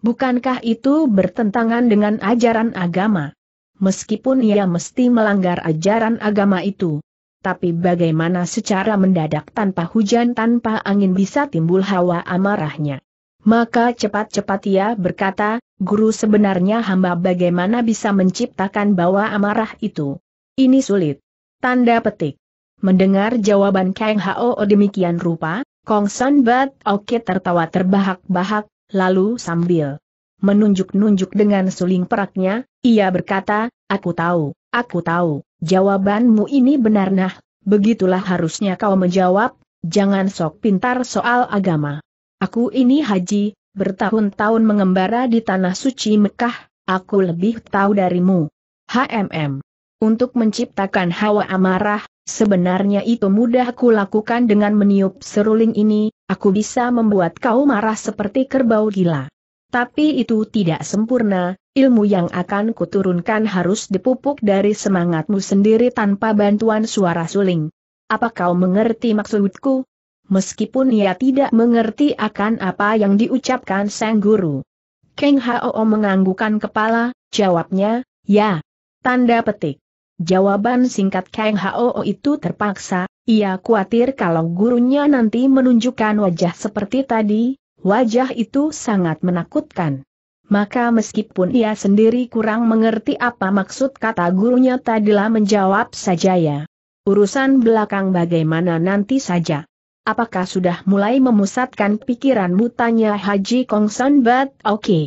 Bukankah itu bertentangan dengan ajaran agama? Meskipun ia mesti melanggar ajaran agama itu, tapi bagaimana secara mendadak tanpa hujan tanpa angin bisa timbul hawa amarahnya? Maka cepat-cepat ia berkata, Guru sebenarnya hamba bagaimana bisa menciptakan bawa amarah itu? Ini sulit. Tanda petik. Mendengar jawaban Kang Hao demikian rupa, Kong San Bat Oke tertawa terbahak-bahak, lalu sambil menunjuk-nunjuk dengan suling peraknya, ia berkata, Aku tahu, aku tahu, jawabanmu ini benar nah, begitulah harusnya kau menjawab, jangan sok pintar soal agama. Aku ini haji, bertahun-tahun mengembara di tanah suci Mekah, aku lebih tahu darimu. HMM. Untuk menciptakan hawa amarah, sebenarnya itu mudah aku lakukan dengan meniup seruling ini, aku bisa membuat kau marah seperti kerbau gila. Tapi itu tidak sempurna, ilmu yang akan kuturunkan harus dipupuk dari semangatmu sendiri tanpa bantuan suara suling. Apa kau mengerti maksudku? meskipun ia tidak mengerti akan apa yang diucapkan sang guru. Keng Hao menganggukan kepala, jawabnya, ya. Tanda petik. Jawaban singkat Kang Hao itu terpaksa, ia khawatir kalau gurunya nanti menunjukkan wajah seperti tadi, wajah itu sangat menakutkan. Maka meskipun ia sendiri kurang mengerti apa maksud kata gurunya tadilah menjawab saja ya. Urusan belakang bagaimana nanti saja. Apakah sudah mulai memusatkan pikiranmu? Tanya Haji Kongson Bat Oke. Okay.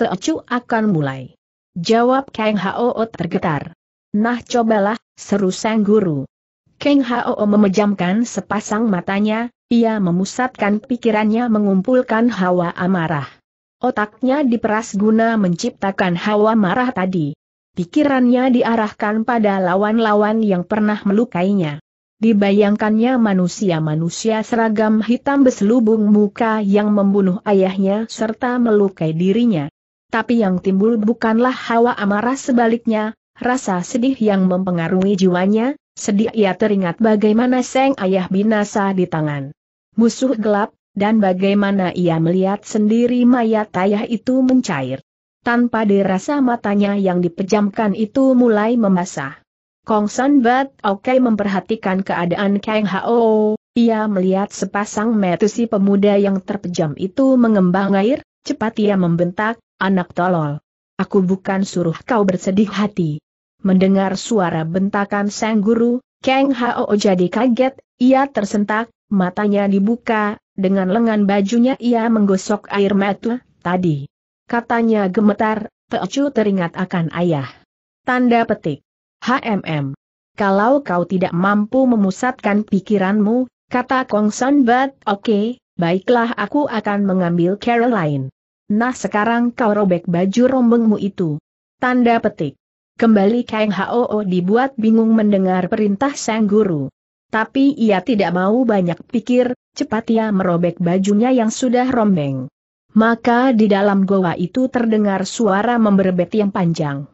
Teocu akan mulai. Jawab Kang Hao tergetar. Nah cobalah, seru sang guru. Kang Hao memejamkan sepasang matanya, ia memusatkan pikirannya mengumpulkan hawa amarah. Otaknya diperas guna menciptakan hawa marah tadi. Pikirannya diarahkan pada lawan-lawan yang pernah melukainya. Dibayangkannya manusia-manusia seragam hitam beselubung muka yang membunuh ayahnya serta melukai dirinya. Tapi yang timbul bukanlah hawa amarah sebaliknya, rasa sedih yang mempengaruhi jiwanya, sedih ia teringat bagaimana seng ayah binasa di tangan musuh gelap, dan bagaimana ia melihat sendiri mayat ayah itu mencair. Tanpa dirasa matanya yang dipejamkan itu mulai membasah. Kong San Bat Oke okay memperhatikan keadaan Kang Hao, ia melihat sepasang metusi pemuda yang terpejam itu mengembang air, cepat ia membentak, anak tolol. Aku bukan suruh kau bersedih hati. Mendengar suara bentakan sang guru, Kang Hao jadi kaget, ia tersentak, matanya dibuka, dengan lengan bajunya ia menggosok air mata, tadi. Katanya gemetar, Teocu teringat akan ayah. Tanda petik. HMM. Kalau kau tidak mampu memusatkan pikiranmu, kata Kong San Bat, oke, okay, baiklah aku akan mengambil Caroline. Nah sekarang kau robek baju rombengmu itu. Tanda petik. Kembali Kang Hoo dibuat bingung mendengar perintah sang guru. Tapi ia tidak mau banyak pikir, cepat ia merobek bajunya yang sudah rombeng. Maka di dalam goa itu terdengar suara memberebet yang panjang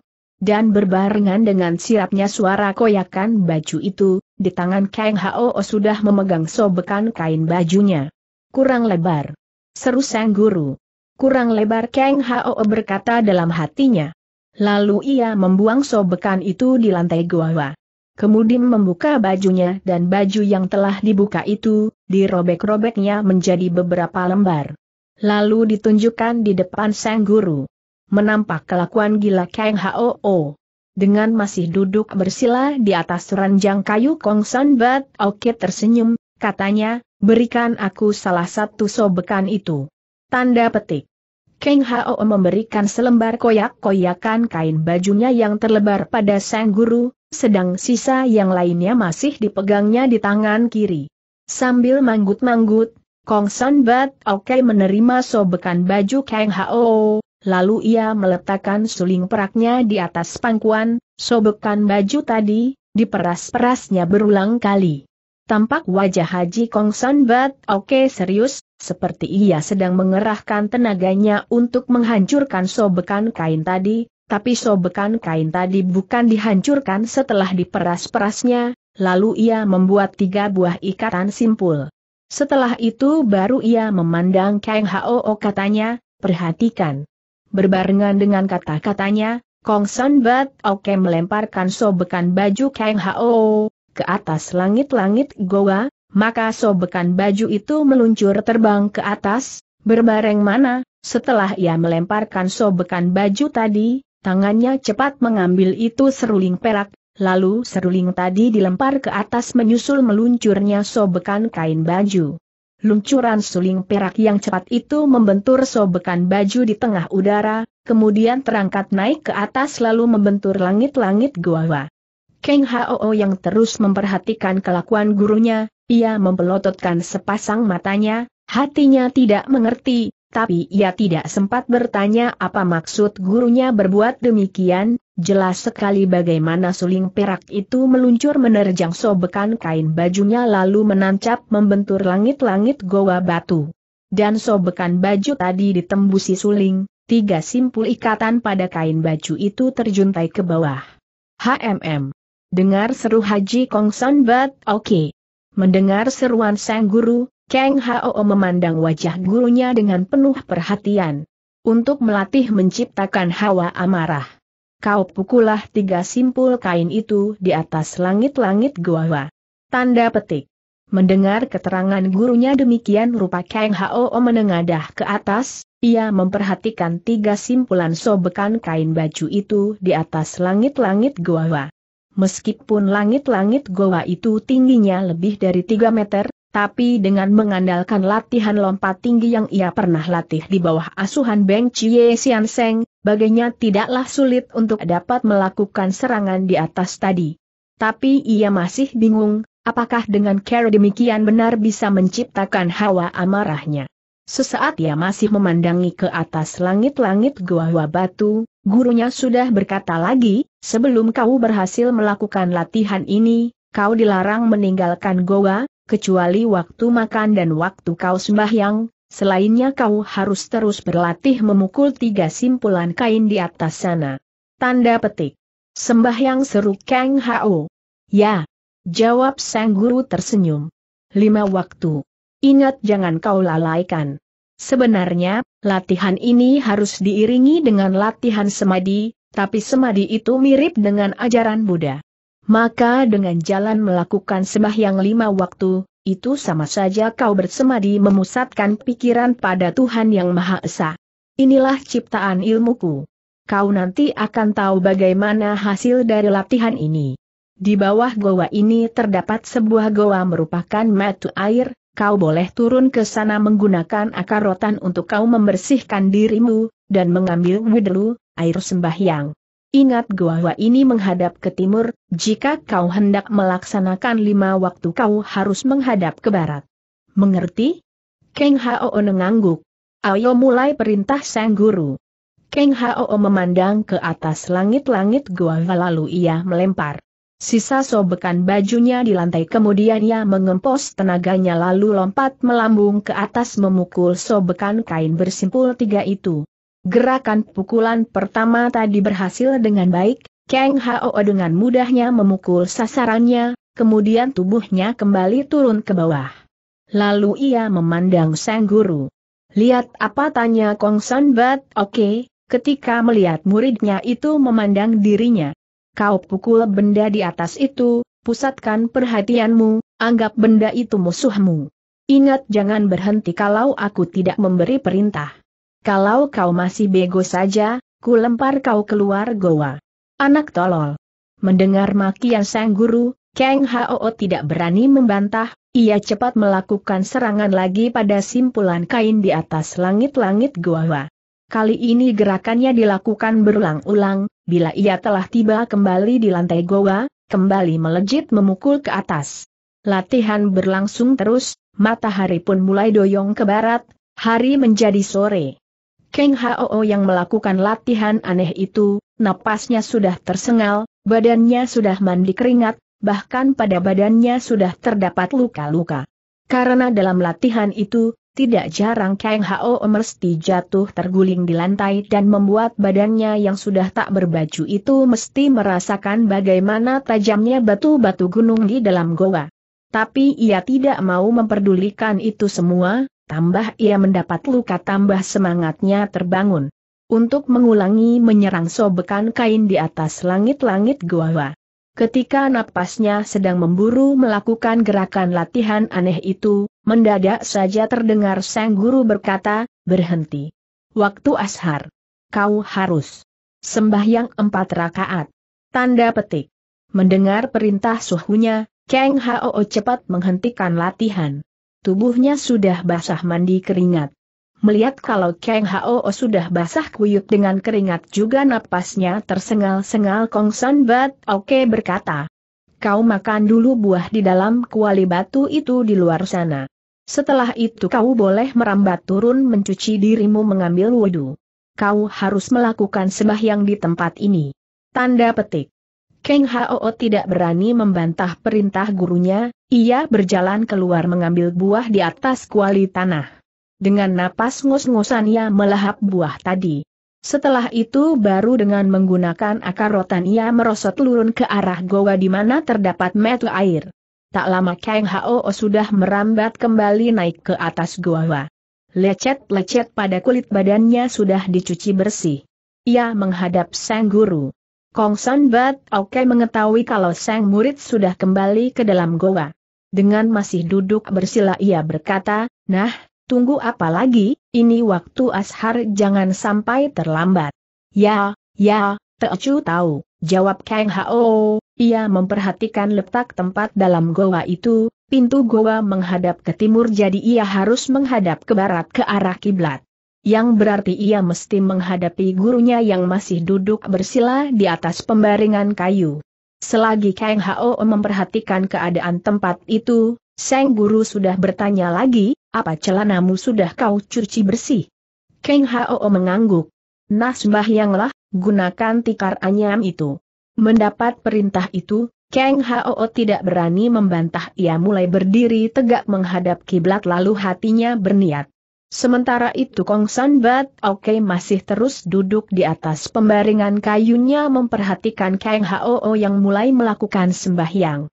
dan berbarengan dengan sirapnya suara koyakan baju itu, di tangan Kang Hao sudah memegang sobekan kain bajunya. Kurang lebar. Seru sang guru. Kurang lebar Kang Hao berkata dalam hatinya. Lalu ia membuang sobekan itu di lantai gua. Kemudian membuka bajunya dan baju yang telah dibuka itu, dirobek-robeknya menjadi beberapa lembar. Lalu ditunjukkan di depan sang guru menampak kelakuan gila Kang Hoo. Dengan masih duduk bersila di atas ranjang kayu Kong San Bat Oke tersenyum, katanya, berikan aku salah satu sobekan itu. Tanda petik. Kang Hao memberikan selembar koyak-koyakan kain bajunya yang terlebar pada sang guru, sedang sisa yang lainnya masih dipegangnya di tangan kiri. Sambil manggut-manggut, Kong San Bat Oke menerima sobekan baju Kang Hao, lalu ia meletakkan suling peraknya di atas pangkuan, sobekan baju tadi, diperas-perasnya berulang kali. Tampak wajah Haji Kong San Bat Oke serius, seperti ia sedang mengerahkan tenaganya untuk menghancurkan sobekan kain tadi, tapi sobekan kain tadi bukan dihancurkan setelah diperas-perasnya, lalu ia membuat tiga buah ikatan simpul. Setelah itu baru ia memandang Kang Hao oh, katanya, perhatikan. Berbarengan dengan kata-katanya, Kong San Bat Oke melemparkan sobekan baju Kang Hao ke atas langit-langit goa, maka sobekan baju itu meluncur terbang ke atas, berbareng mana, setelah ia melemparkan sobekan baju tadi, tangannya cepat mengambil itu seruling perak, lalu seruling tadi dilempar ke atas menyusul meluncurnya sobekan kain baju. Luncuran suling perak yang cepat itu membentur sobekan baju di tengah udara, kemudian terangkat naik ke atas lalu membentur langit-langit guawa. Keng Hao yang terus memperhatikan kelakuan gurunya, ia membelototkan sepasang matanya, hatinya tidak mengerti, tapi ia tidak sempat bertanya apa maksud gurunya berbuat demikian, jelas sekali bagaimana suling perak itu meluncur menerjang sobekan kain bajunya lalu menancap membentur langit-langit goa batu. Dan sobekan baju tadi ditembusi suling, tiga simpul ikatan pada kain baju itu terjuntai ke bawah. HMM. Dengar seru Haji Kongsan Bat Oke. Okay. Mendengar seruan sang guru, Kang Hao memandang wajah gurunya dengan penuh perhatian. Untuk melatih menciptakan hawa amarah. Kau pukulah tiga simpul kain itu di atas langit-langit gua. Tanda petik. Mendengar keterangan gurunya demikian rupa Kang Hao menengadah ke atas, ia memperhatikan tiga simpulan sobekan kain baju itu di atas langit-langit gua. Meskipun langit-langit gua itu tingginya lebih dari 3 meter, tapi dengan mengandalkan latihan lompat tinggi yang ia pernah latih di bawah asuhan Beng Chie Sian Seng, baginya tidaklah sulit untuk dapat melakukan serangan di atas tadi. Tapi ia masih bingung, apakah dengan cara demikian benar bisa menciptakan hawa amarahnya. Sesaat ia masih memandangi ke atas langit-langit gua-gua batu, gurunya sudah berkata lagi, sebelum kau berhasil melakukan latihan ini, kau dilarang meninggalkan goa, kecuali waktu makan dan waktu kau sembahyang, selainnya kau harus terus berlatih memukul tiga simpulan kain di atas sana. Tanda petik. Sembahyang seru Kang Hao. Ya. Jawab sang guru tersenyum. Lima waktu. Ingat jangan kau lalaikan. Sebenarnya, latihan ini harus diiringi dengan latihan semadi, tapi semadi itu mirip dengan ajaran Buddha maka dengan jalan melakukan sembahyang lima waktu, itu sama saja kau bersemadi memusatkan pikiran pada Tuhan Yang Maha Esa. Inilah ciptaan ilmuku. Kau nanti akan tahu bagaimana hasil dari latihan ini. Di bawah goa ini terdapat sebuah goa merupakan matu air, kau boleh turun ke sana menggunakan akar rotan untuk kau membersihkan dirimu, dan mengambil wedelu, air sembahyang. Ingat gua ini menghadap ke timur, jika kau hendak melaksanakan lima waktu kau harus menghadap ke barat. Mengerti? Keng Hao mengangguk. Ayo mulai perintah sang guru. Keng Hao memandang ke atas langit-langit gua lalu ia melempar. Sisa sobekan bajunya di lantai kemudian ia mengempos tenaganya lalu lompat melambung ke atas memukul sobekan kain bersimpul tiga itu. Gerakan pukulan pertama tadi berhasil dengan baik, Kang Hao dengan mudahnya memukul sasarannya, kemudian tubuhnya kembali turun ke bawah. Lalu ia memandang sang guru. Lihat apa tanya Kong San Bat, oke, okay, ketika melihat muridnya itu memandang dirinya. Kau pukul benda di atas itu, pusatkan perhatianmu, anggap benda itu musuhmu. Ingat jangan berhenti kalau aku tidak memberi perintah. Kalau kau masih bego saja, ku lempar kau keluar goa. Anak tolol. Mendengar makian sang guru, Kang Hao tidak berani membantah, ia cepat melakukan serangan lagi pada simpulan kain di atas langit-langit goa. Kali ini gerakannya dilakukan berulang-ulang, bila ia telah tiba kembali di lantai goa, kembali melejit memukul ke atas. Latihan berlangsung terus, matahari pun mulai doyong ke barat, hari menjadi sore. Keng Hao yang melakukan latihan aneh itu, napasnya sudah tersengal, badannya sudah mandi keringat, bahkan pada badannya sudah terdapat luka-luka. Karena dalam latihan itu, tidak jarang Kang Hao mesti jatuh terguling di lantai dan membuat badannya yang sudah tak berbaju itu mesti merasakan bagaimana tajamnya batu-batu gunung di dalam goa. Tapi ia tidak mau memperdulikan itu semua, tambah ia mendapat luka tambah semangatnya terbangun. Untuk mengulangi menyerang sobekan kain di atas langit-langit gua. Ketika napasnya sedang memburu melakukan gerakan latihan aneh itu, mendadak saja terdengar sang guru berkata, berhenti. Waktu ashar. Kau harus sembah yang empat rakaat. Tanda petik. Mendengar perintah suhunya, Kang Hao cepat menghentikan latihan. Tubuhnya sudah basah mandi keringat. Melihat kalau Kang Hao sudah basah kuyuk dengan keringat juga napasnya tersengal-sengal Kong San Bat Oke berkata. Kau makan dulu buah di dalam kuali batu itu di luar sana. Setelah itu kau boleh merambat turun mencuci dirimu mengambil wudhu. Kau harus melakukan sembahyang di tempat ini. Tanda petik. Keng Hao tidak berani membantah perintah gurunya, ia berjalan keluar mengambil buah di atas kuali tanah. Dengan napas ngos-ngosan ia melahap buah tadi. Setelah itu baru dengan menggunakan akar rotan ia merosot lurun ke arah goa di mana terdapat metu air. Tak lama Kang Hao sudah merambat kembali naik ke atas goa. Lecet-lecet pada kulit badannya sudah dicuci bersih. Ia menghadap sang guru. Kong San Bat Oke mengetahui kalau sang murid sudah kembali ke dalam goa. Dengan masih duduk bersila ia berkata, nah, tunggu apa lagi, ini waktu ashar jangan sampai terlambat. Ya, ya, Teocu tahu, jawab Kang Hao, ia memperhatikan letak tempat dalam goa itu, pintu goa menghadap ke timur jadi ia harus menghadap ke barat ke arah kiblat yang berarti ia mesti menghadapi gurunya yang masih duduk bersila di atas pembaringan kayu. Selagi Kang Hao memperhatikan keadaan tempat itu, Sang Guru sudah bertanya lagi, apa celanamu sudah kau cuci bersih? Kang Hao mengangguk. Nah sembahyanglah, gunakan tikar anyam itu. Mendapat perintah itu, Kang Hao tidak berani membantah ia mulai berdiri tegak menghadap kiblat lalu hatinya berniat. Sementara itu Kong San Bat Oke masih terus duduk di atas pembaringan kayunya memperhatikan Kang Hoo yang mulai melakukan sembahyang.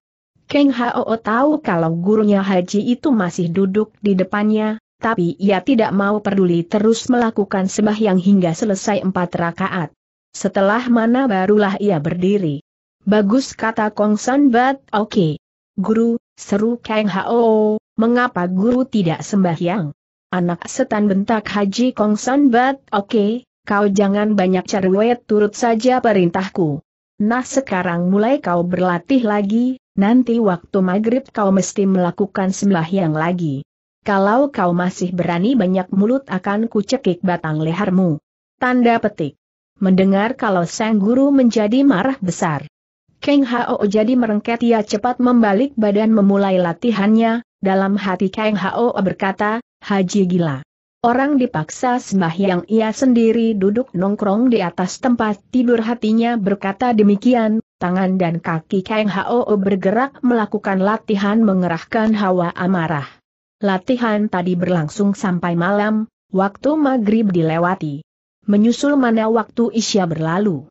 Kang Hoo tahu kalau gurunya haji itu masih duduk di depannya, tapi ia tidak mau peduli terus melakukan sembahyang hingga selesai empat rakaat. Setelah mana barulah ia berdiri. Bagus kata Kong San Bat Oke. Guru, seru Kang Hoo, mengapa guru tidak sembahyang? Anak setan bentak Haji Kongson Bat, oke, okay, kau jangan banyak cerwet turut saja perintahku. Nah sekarang mulai kau berlatih lagi, nanti waktu maghrib kau mesti melakukan yang lagi. Kalau kau masih berani banyak mulut akan kucekik batang lehermu. Tanda petik. Mendengar kalau sang guru menjadi marah besar. Kang Hao jadi merengket ia cepat membalik badan memulai latihannya, dalam hati Kang Hao berkata, Haji gila. Orang dipaksa sembahyang ia sendiri duduk nongkrong di atas tempat tidur hatinya berkata demikian, tangan dan kaki Kang Hao bergerak melakukan latihan mengerahkan hawa amarah. Latihan tadi berlangsung sampai malam, waktu maghrib dilewati. Menyusul mana waktu isya berlalu.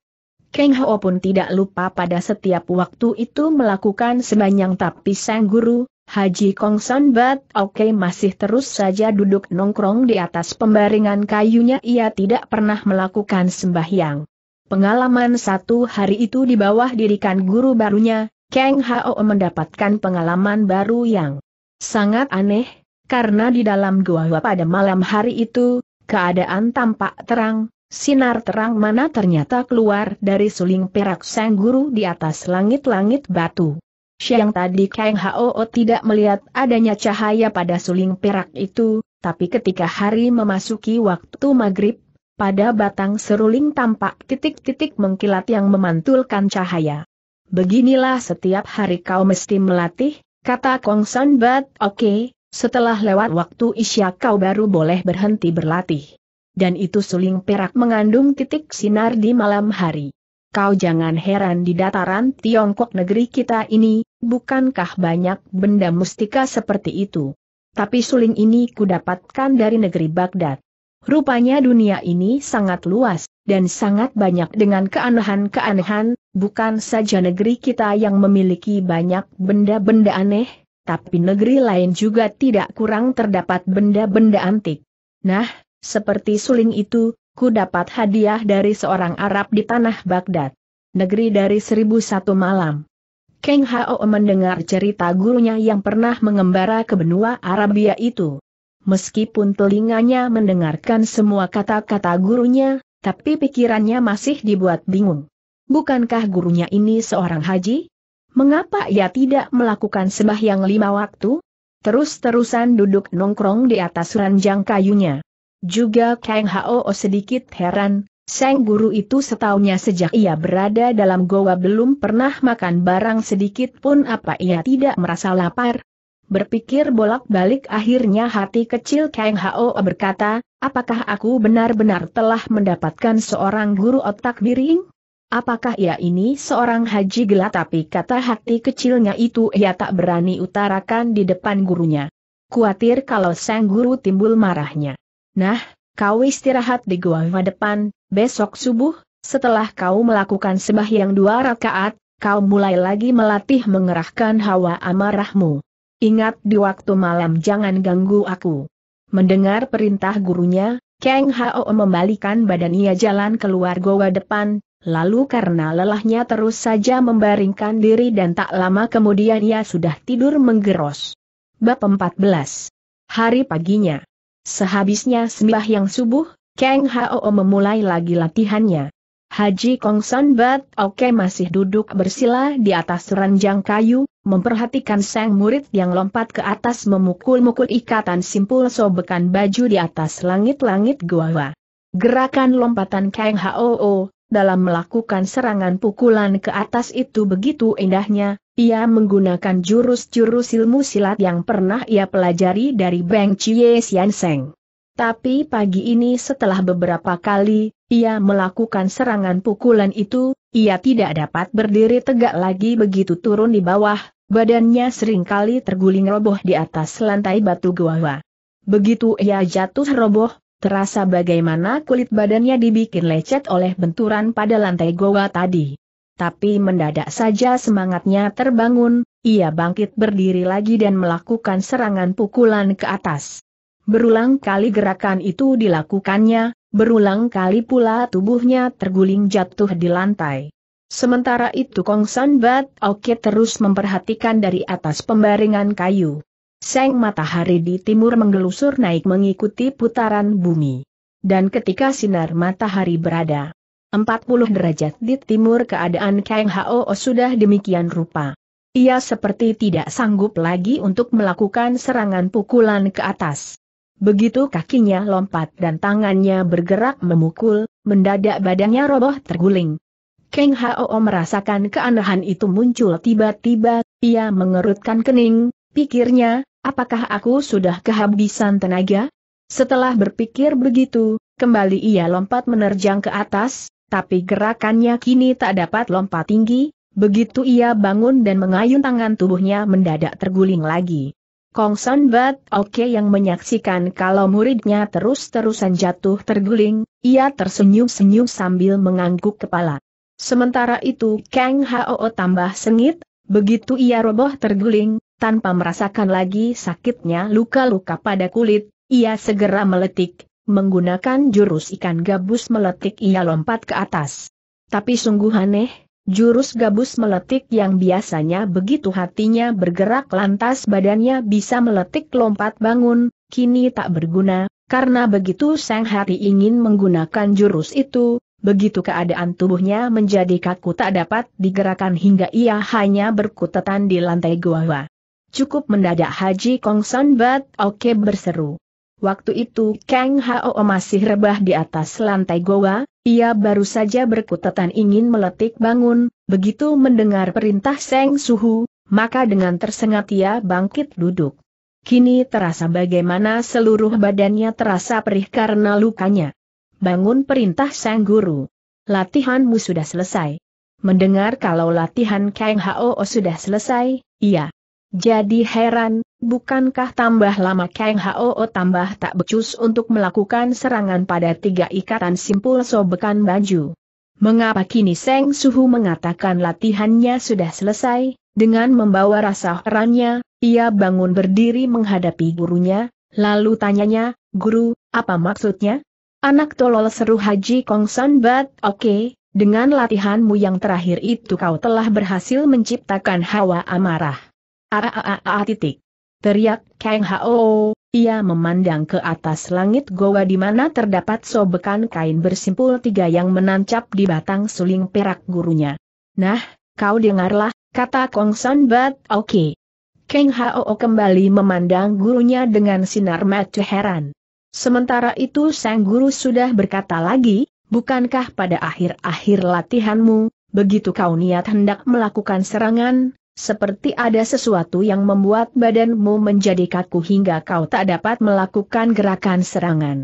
Kang Hao pun tidak lupa pada setiap waktu itu melakukan sembahyang tapi sang guru, Haji Kongson Bat Oke okay masih terus saja duduk nongkrong di atas pembaringan kayunya ia tidak pernah melakukan sembahyang. Pengalaman satu hari itu di bawah dirikan guru barunya, Kang Hao mendapatkan pengalaman baru yang sangat aneh, karena di dalam gua pada malam hari itu, keadaan tampak terang, sinar terang mana ternyata keluar dari suling perak sang guru di atas langit-langit batu. Siang tadi Kang Hao tidak melihat adanya cahaya pada suling perak itu, tapi ketika hari memasuki waktu maghrib, pada batang seruling tampak titik-titik mengkilat yang memantulkan cahaya. Beginilah setiap hari kau mesti melatih, kata Kong San Bat, oke, okay, setelah lewat waktu isya kau baru boleh berhenti berlatih. Dan itu suling perak mengandung titik sinar di malam hari. Kau jangan heran di dataran Tiongkok negeri kita ini, bukankah banyak benda mustika seperti itu. Tapi suling ini kudapatkan dari negeri Baghdad. Rupanya dunia ini sangat luas, dan sangat banyak dengan keanehan-keanehan, bukan saja negeri kita yang memiliki banyak benda-benda aneh, tapi negeri lain juga tidak kurang terdapat benda-benda antik. Nah, seperti suling itu, aku dapat hadiah dari seorang Arab di tanah Baghdad. Negeri dari seribu satu malam. Kang Hao mendengar cerita gurunya yang pernah mengembara ke benua Arabia itu. Meskipun telinganya mendengarkan semua kata-kata gurunya, tapi pikirannya masih dibuat bingung. Bukankah gurunya ini seorang haji? Mengapa ia tidak melakukan sembahyang lima waktu? Terus-terusan duduk nongkrong di atas ranjang kayunya. Juga Kang Hao sedikit heran, Sang Guru itu setaunya sejak ia berada dalam goa belum pernah makan barang sedikit pun apa ia tidak merasa lapar. Berpikir bolak-balik akhirnya hati kecil Kang Hao berkata, apakah aku benar-benar telah mendapatkan seorang guru otak biring? Apakah ia ini seorang haji gelap? tapi kata hati kecilnya itu ia tak berani utarakan di depan gurunya. Kuatir kalau sang guru timbul marahnya. Nah, kau istirahat di gua depan, besok subuh, setelah kau melakukan sembahyang dua rakaat, kau mulai lagi melatih mengerahkan hawa amarahmu. Ingat di waktu malam jangan ganggu aku. Mendengar perintah gurunya, Kang Hao membalikan badan ia jalan keluar gua depan, lalu karena lelahnya terus saja membaringkan diri dan tak lama kemudian ia sudah tidur menggeros. Bab 14 Hari paginya Sehabisnya yang subuh, Kang Hao memulai lagi latihannya. Haji Kong San Bat Oke masih duduk bersila di atas ranjang kayu, memperhatikan sang murid yang lompat ke atas memukul-mukul ikatan simpul sobekan baju di atas langit-langit gua. Gerakan lompatan Kang Hao dalam melakukan serangan pukulan ke atas itu begitu indahnya, ia menggunakan jurus-jurus ilmu silat yang pernah ia pelajari dari Beng Chie Sian Tapi pagi ini setelah beberapa kali, ia melakukan serangan pukulan itu, ia tidak dapat berdiri tegak lagi begitu turun di bawah, badannya sering kali terguling roboh di atas lantai batu gua. Begitu ia jatuh roboh, terasa bagaimana kulit badannya dibikin lecet oleh benturan pada lantai gua tadi tapi mendadak saja semangatnya terbangun, ia bangkit berdiri lagi dan melakukan serangan pukulan ke atas. Berulang kali gerakan itu dilakukannya, berulang kali pula tubuhnya terguling jatuh di lantai. Sementara itu Kong San Bat Oke terus memperhatikan dari atas pembaringan kayu. Seng matahari di timur menggelusur naik mengikuti putaran bumi. Dan ketika sinar matahari berada 40 derajat di timur keadaan Kang Hao sudah demikian rupa. Ia seperti tidak sanggup lagi untuk melakukan serangan pukulan ke atas. Begitu kakinya lompat dan tangannya bergerak memukul, mendadak badannya roboh terguling. Kang Hao merasakan keanehan itu muncul tiba-tiba, ia mengerutkan kening, pikirnya, apakah aku sudah kehabisan tenaga? Setelah berpikir begitu, kembali ia lompat menerjang ke atas, tapi gerakannya kini tak dapat lompat tinggi, begitu ia bangun dan mengayun tangan tubuhnya mendadak terguling lagi. Kong San Bat Oke yang menyaksikan kalau muridnya terus-terusan jatuh terguling, ia tersenyum-senyum sambil mengangguk kepala. Sementara itu Kang Hao tambah sengit, begitu ia roboh terguling, tanpa merasakan lagi sakitnya luka-luka pada kulit, ia segera meletik, menggunakan jurus ikan gabus meletik ia lompat ke atas. Tapi sungguh aneh, jurus gabus meletik yang biasanya begitu hatinya bergerak lantas badannya bisa meletik lompat bangun, kini tak berguna, karena begitu Sang Hari ingin menggunakan jurus itu, Begitu keadaan tubuhnya menjadi kaku tak dapat digerakkan hingga ia hanya berkutetan di lantai gua. Cukup mendadak Haji Kong San Bat Oke berseru. Waktu itu Kang Hao masih rebah di atas lantai goa, ia baru saja berkutatan ingin meletik bangun, begitu mendengar perintah Seng Suhu, maka dengan tersengat ia bangkit duduk. Kini terasa bagaimana seluruh badannya terasa perih karena lukanya. Bangun perintah sang guru. Latihanmu sudah selesai. Mendengar kalau latihan Kang Hao sudah selesai, iya. Jadi heran, Bukankah tambah lama Kang Hao tambah tak becus untuk melakukan serangan pada tiga ikatan simpul sobekan baju? Mengapa kini Seng Suhu mengatakan latihannya sudah selesai? Dengan membawa rasa herannya, ia bangun berdiri menghadapi gurunya, lalu tanyanya, Guru, apa maksudnya? Anak tolol seru Haji San Bat, oke, okay, dengan latihanmu yang terakhir itu kau telah berhasil menciptakan hawa amarah. Aa titik. Teriak Kang Hao, ia memandang ke atas langit goa di mana terdapat sobekan kain bersimpul tiga yang menancap di batang suling perak gurunya. Nah, kau dengarlah, kata Kong San Bat Oke. Okay. Kang Hao kembali memandang gurunya dengan sinar mata heran. Sementara itu sang guru sudah berkata lagi, bukankah pada akhir-akhir latihanmu, begitu kau niat hendak melakukan serangan, seperti ada sesuatu yang membuat badanmu menjadi kaku hingga kau tak dapat melakukan gerakan serangan.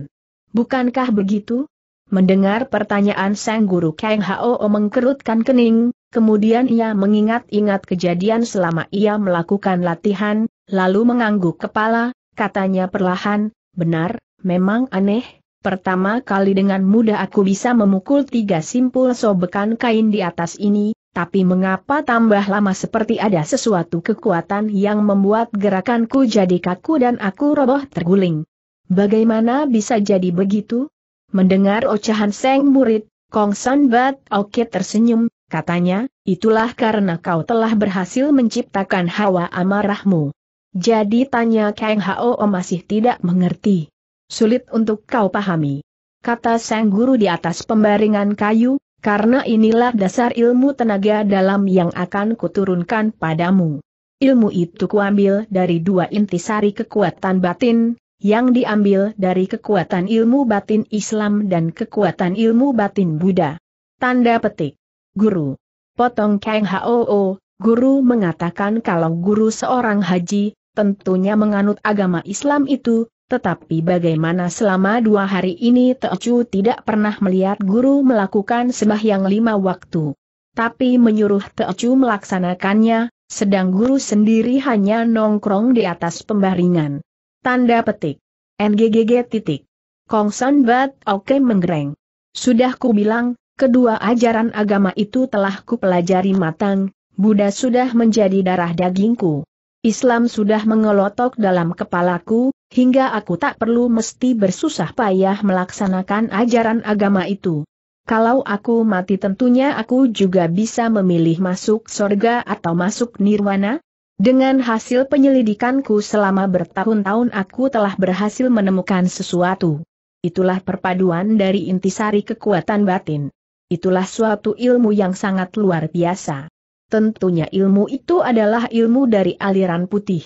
Bukankah begitu? Mendengar pertanyaan sang guru Kang Hao mengkerutkan kening, kemudian ia mengingat-ingat kejadian selama ia melakukan latihan, lalu mengangguk kepala, katanya perlahan, benar, memang aneh, pertama kali dengan mudah aku bisa memukul tiga simpul sobekan kain di atas ini, tapi mengapa tambah lama seperti ada sesuatu kekuatan yang membuat gerakanku jadi kaku dan aku roboh terguling. Bagaimana bisa jadi begitu? Mendengar ocehan Seng murid, Kong San Bat Oke tersenyum, katanya, itulah karena kau telah berhasil menciptakan hawa amarahmu. Jadi tanya Kang Hao oh, masih tidak mengerti. Sulit untuk kau pahami. Kata Sang Guru di atas pembaringan kayu, karena inilah dasar ilmu tenaga dalam yang akan kuturunkan padamu. Ilmu itu kuambil dari dua intisari kekuatan batin, yang diambil dari kekuatan ilmu batin Islam dan kekuatan ilmu batin Buddha. Tanda petik. Guru. Potong Kang Hoo, guru mengatakan kalau guru seorang haji, tentunya menganut agama Islam itu, tetapi bagaimana selama dua hari ini Teocu tidak pernah melihat guru melakukan sembahyang lima waktu. Tapi menyuruh Teocu melaksanakannya, sedang guru sendiri hanya nongkrong di atas pembaringan. Tanda petik. NGGG titik. Kongsan Bat Oke menggereng. Sudah ku bilang, kedua ajaran agama itu telah ku pelajari matang, Buddha sudah menjadi darah dagingku. Islam sudah mengelotok dalam kepalaku, hingga aku tak perlu mesti bersusah payah melaksanakan ajaran agama itu. Kalau aku mati tentunya aku juga bisa memilih masuk sorga atau masuk nirwana. Dengan hasil penyelidikanku selama bertahun-tahun aku telah berhasil menemukan sesuatu. Itulah perpaduan dari intisari kekuatan batin. Itulah suatu ilmu yang sangat luar biasa. Tentunya ilmu itu adalah ilmu dari aliran putih.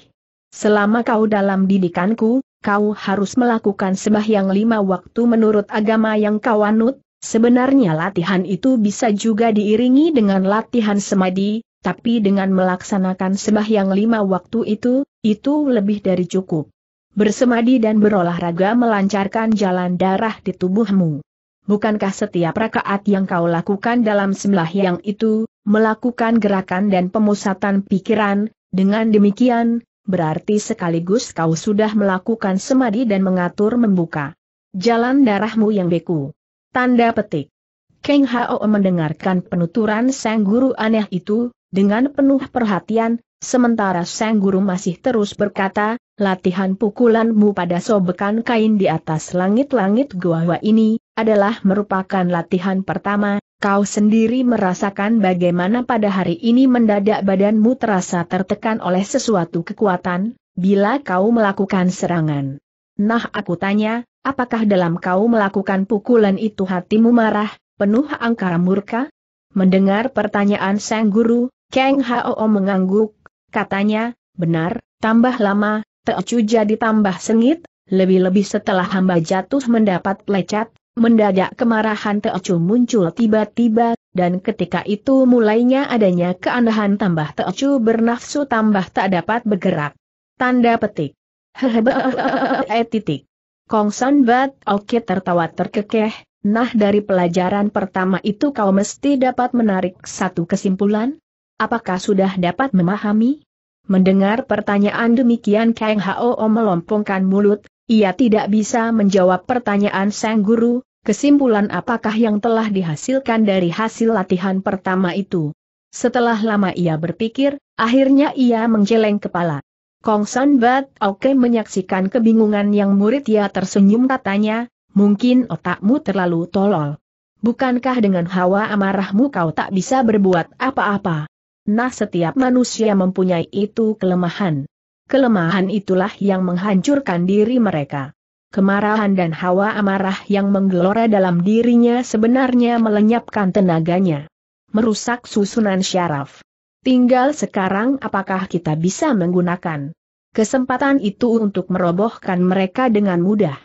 Selama kau dalam didikanku, kau harus melakukan sembahyang lima waktu menurut agama yang kau anut, sebenarnya latihan itu bisa juga diiringi dengan latihan semadi, tapi dengan melaksanakan sembahyang lima waktu itu, itu lebih dari cukup. Bersemadi dan berolahraga melancarkan jalan darah di tubuhmu. Bukankah setiap rakaat yang kau lakukan dalam sembahyang itu, melakukan gerakan dan pemusatan pikiran, dengan demikian, berarti sekaligus kau sudah melakukan semadi dan mengatur membuka jalan darahmu yang beku. Tanda petik. Kang Hao mendengarkan penuturan sang guru aneh itu, dengan penuh perhatian, sementara sang guru masih terus berkata, latihan pukulanmu pada sobekan kain di atas langit-langit gua ini, adalah merupakan latihan pertama, Kau sendiri merasakan bagaimana pada hari ini mendadak badanmu terasa tertekan oleh sesuatu kekuatan, bila kau melakukan serangan. Nah aku tanya, apakah dalam kau melakukan pukulan itu hatimu marah, penuh angkara murka? Mendengar pertanyaan sang guru, Kang Hao mengangguk, katanya, benar, tambah lama, Teocu jadi tambah sengit, lebih-lebih setelah hamba jatuh mendapat pelecat, Mendadak kemarahan Teocu muncul tiba-tiba, dan ketika itu mulainya adanya keanehan tambah Teocu bernafsu tambah tak dapat bergerak. Tanda petik. Hehehe eh, titik. Kong San Bat Oke tertawa terkekeh, nah dari pelajaran pertama itu kau mesti dapat menarik satu kesimpulan? Apakah sudah dapat memahami? Mendengar pertanyaan demikian Kang Hao melompongkan mulut, ia tidak bisa menjawab pertanyaan sang guru, kesimpulan apakah yang telah dihasilkan dari hasil latihan pertama itu. Setelah lama ia berpikir, akhirnya ia menjeleng kepala. Kong San Bat Oke menyaksikan kebingungan yang murid ia tersenyum katanya, mungkin otakmu terlalu tolol. Bukankah dengan hawa amarahmu kau tak bisa berbuat apa-apa? Nah setiap manusia mempunyai itu kelemahan kelemahan itulah yang menghancurkan diri mereka. Kemarahan dan hawa amarah yang menggelora dalam dirinya sebenarnya melenyapkan tenaganya. Merusak susunan syaraf. Tinggal sekarang apakah kita bisa menggunakan kesempatan itu untuk merobohkan mereka dengan mudah.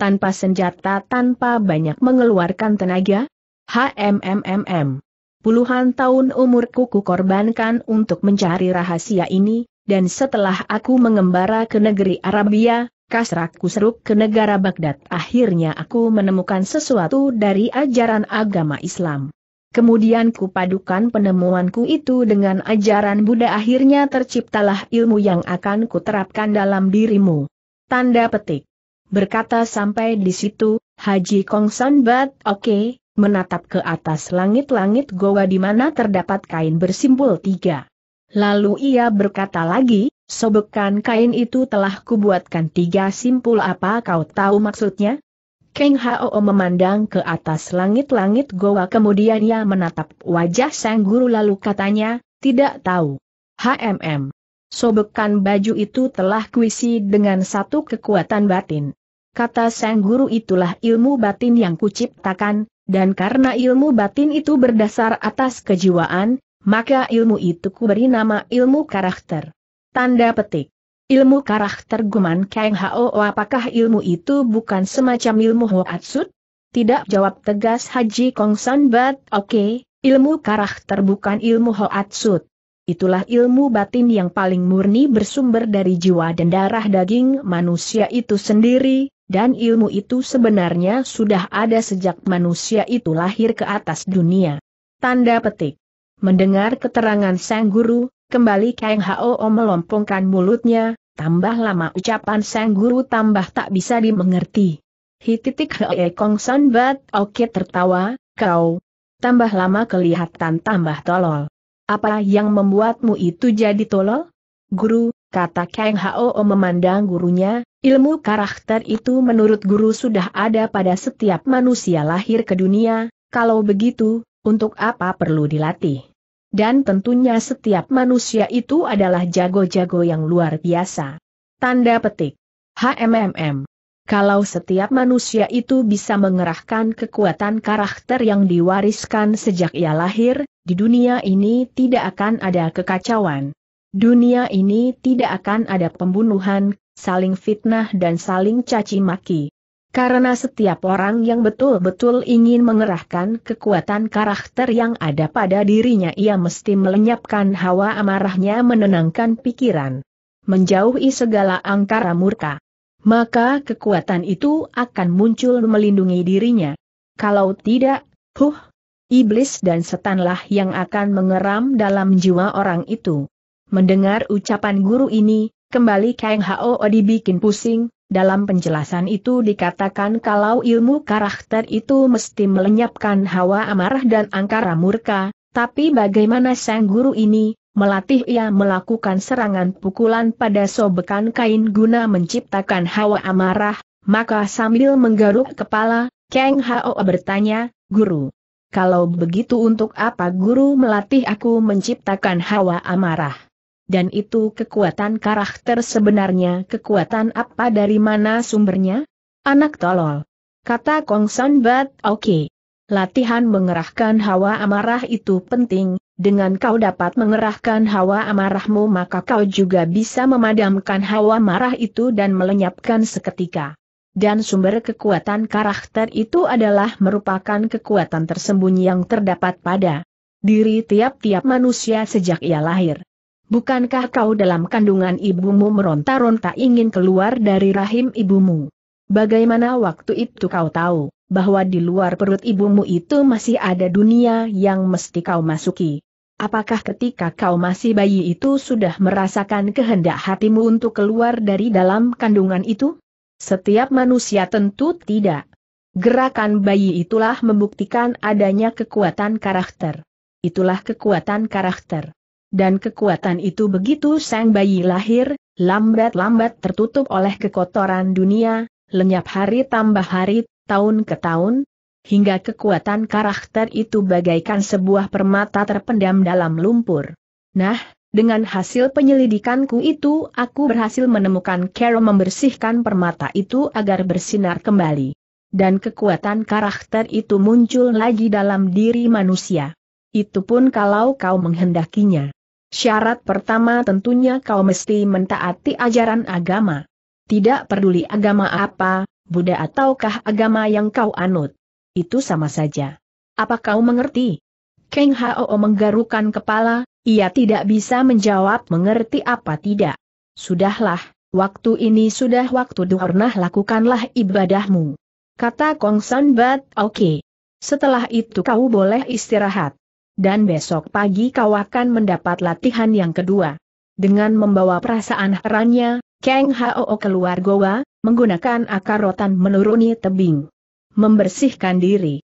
Tanpa senjata tanpa banyak mengeluarkan tenaga? HMMMM. Puluhan tahun umurku kukorbankan untuk mencari rahasia ini, dan setelah aku mengembara ke negeri Arabia, kasraku seruk ke negara Baghdad akhirnya aku menemukan sesuatu dari ajaran agama Islam. Kemudian kupadukan penemuanku itu dengan ajaran Buddha akhirnya terciptalah ilmu yang akan kuterapkan dalam dirimu. Tanda petik. Berkata sampai di situ, Haji Kong San Oke, okay, menatap ke atas langit-langit goa di mana terdapat kain bersimbol tiga. Lalu ia berkata lagi, sobekan kain itu telah kubuatkan tiga simpul apa kau tahu maksudnya? Keng Hao memandang ke atas langit-langit goa kemudian ia menatap wajah sang guru lalu katanya, tidak tahu. HMM. Sobekan baju itu telah kuisi dengan satu kekuatan batin. Kata sang guru itulah ilmu batin yang kuciptakan, dan karena ilmu batin itu berdasar atas kejiwaan, maka ilmu itu ku beri nama ilmu karakter. Tanda petik. Ilmu karakter Guman Kang Hao apakah ilmu itu bukan semacam ilmu Hoatsut? Tidak jawab tegas Haji Kong San Bat, oke, okay, ilmu karakter bukan ilmu Hoatsut. Itulah ilmu batin yang paling murni bersumber dari jiwa dan darah daging manusia itu sendiri, dan ilmu itu sebenarnya sudah ada sejak manusia itu lahir ke atas dunia. Tanda petik. Mendengar keterangan sang guru, kembali Kang Hao melompongkan mulutnya, tambah lama ucapan sang guru tambah tak bisa dimengerti. Hi titik Hei e Kong San Bat Oke tertawa, kau. Tambah lama kelihatan tambah tolol. Apa yang membuatmu itu jadi tolol? Guru, kata Kang Hao memandang gurunya, ilmu karakter itu menurut guru sudah ada pada setiap manusia lahir ke dunia, kalau begitu, untuk apa perlu dilatih? Dan tentunya setiap manusia itu adalah jago-jago yang luar biasa. Tanda petik. HMMM. Kalau setiap manusia itu bisa mengerahkan kekuatan karakter yang diwariskan sejak ia lahir, di dunia ini tidak akan ada kekacauan. Dunia ini tidak akan ada pembunuhan, saling fitnah dan saling caci maki. Karena setiap orang yang betul-betul ingin mengerahkan kekuatan karakter yang ada pada dirinya ia mesti melenyapkan hawa amarahnya menenangkan pikiran. Menjauhi segala angkara murka. Maka kekuatan itu akan muncul melindungi dirinya. Kalau tidak, huh, iblis dan setanlah yang akan mengeram dalam jiwa orang itu. Mendengar ucapan guru ini, kembali Kang Hao dibikin pusing, dalam penjelasan itu dikatakan kalau ilmu karakter itu mesti melenyapkan hawa amarah dan angkara murka, tapi bagaimana sang guru ini, melatih ia melakukan serangan pukulan pada sobekan kain guna menciptakan hawa amarah, maka sambil menggaruk kepala, Kang Hao bertanya, Guru, kalau begitu untuk apa guru melatih aku menciptakan hawa amarah? dan itu kekuatan karakter sebenarnya kekuatan apa dari mana sumbernya? Anak tolol. Kata Kong San Bat Oke. Okay. Latihan mengerahkan hawa amarah itu penting, dengan kau dapat mengerahkan hawa amarahmu maka kau juga bisa memadamkan hawa marah itu dan melenyapkan seketika. Dan sumber kekuatan karakter itu adalah merupakan kekuatan tersembunyi yang terdapat pada diri tiap-tiap manusia sejak ia lahir. Bukankah kau dalam kandungan ibumu meronta-ronta ingin keluar dari rahim ibumu? Bagaimana waktu itu kau tahu, bahwa di luar perut ibumu itu masih ada dunia yang mesti kau masuki? Apakah ketika kau masih bayi itu sudah merasakan kehendak hatimu untuk keluar dari dalam kandungan itu? Setiap manusia tentu tidak. Gerakan bayi itulah membuktikan adanya kekuatan karakter. Itulah kekuatan karakter dan kekuatan itu begitu sang bayi lahir, lambat-lambat tertutup oleh kekotoran dunia, lenyap hari tambah hari, tahun ke tahun, hingga kekuatan karakter itu bagaikan sebuah permata terpendam dalam lumpur. Nah, dengan hasil penyelidikanku itu aku berhasil menemukan Carol membersihkan permata itu agar bersinar kembali. Dan kekuatan karakter itu muncul lagi dalam diri manusia. Itu pun kalau kau menghendakinya. Syarat pertama tentunya kau mesti mentaati ajaran agama. Tidak peduli agama apa, Buddha ataukah agama yang kau anut. Itu sama saja. Apa kau mengerti? Keng Hao menggarukan kepala, ia tidak bisa menjawab mengerti apa tidak. Sudahlah, waktu ini sudah waktu duhurnah lakukanlah ibadahmu. Kata Kong San Bat Oke. Okay. Setelah itu kau boleh istirahat dan besok pagi kau akan mendapat latihan yang kedua. Dengan membawa perasaan herannya, Kang Hao keluar goa, menggunakan akar rotan menuruni tebing. Membersihkan diri.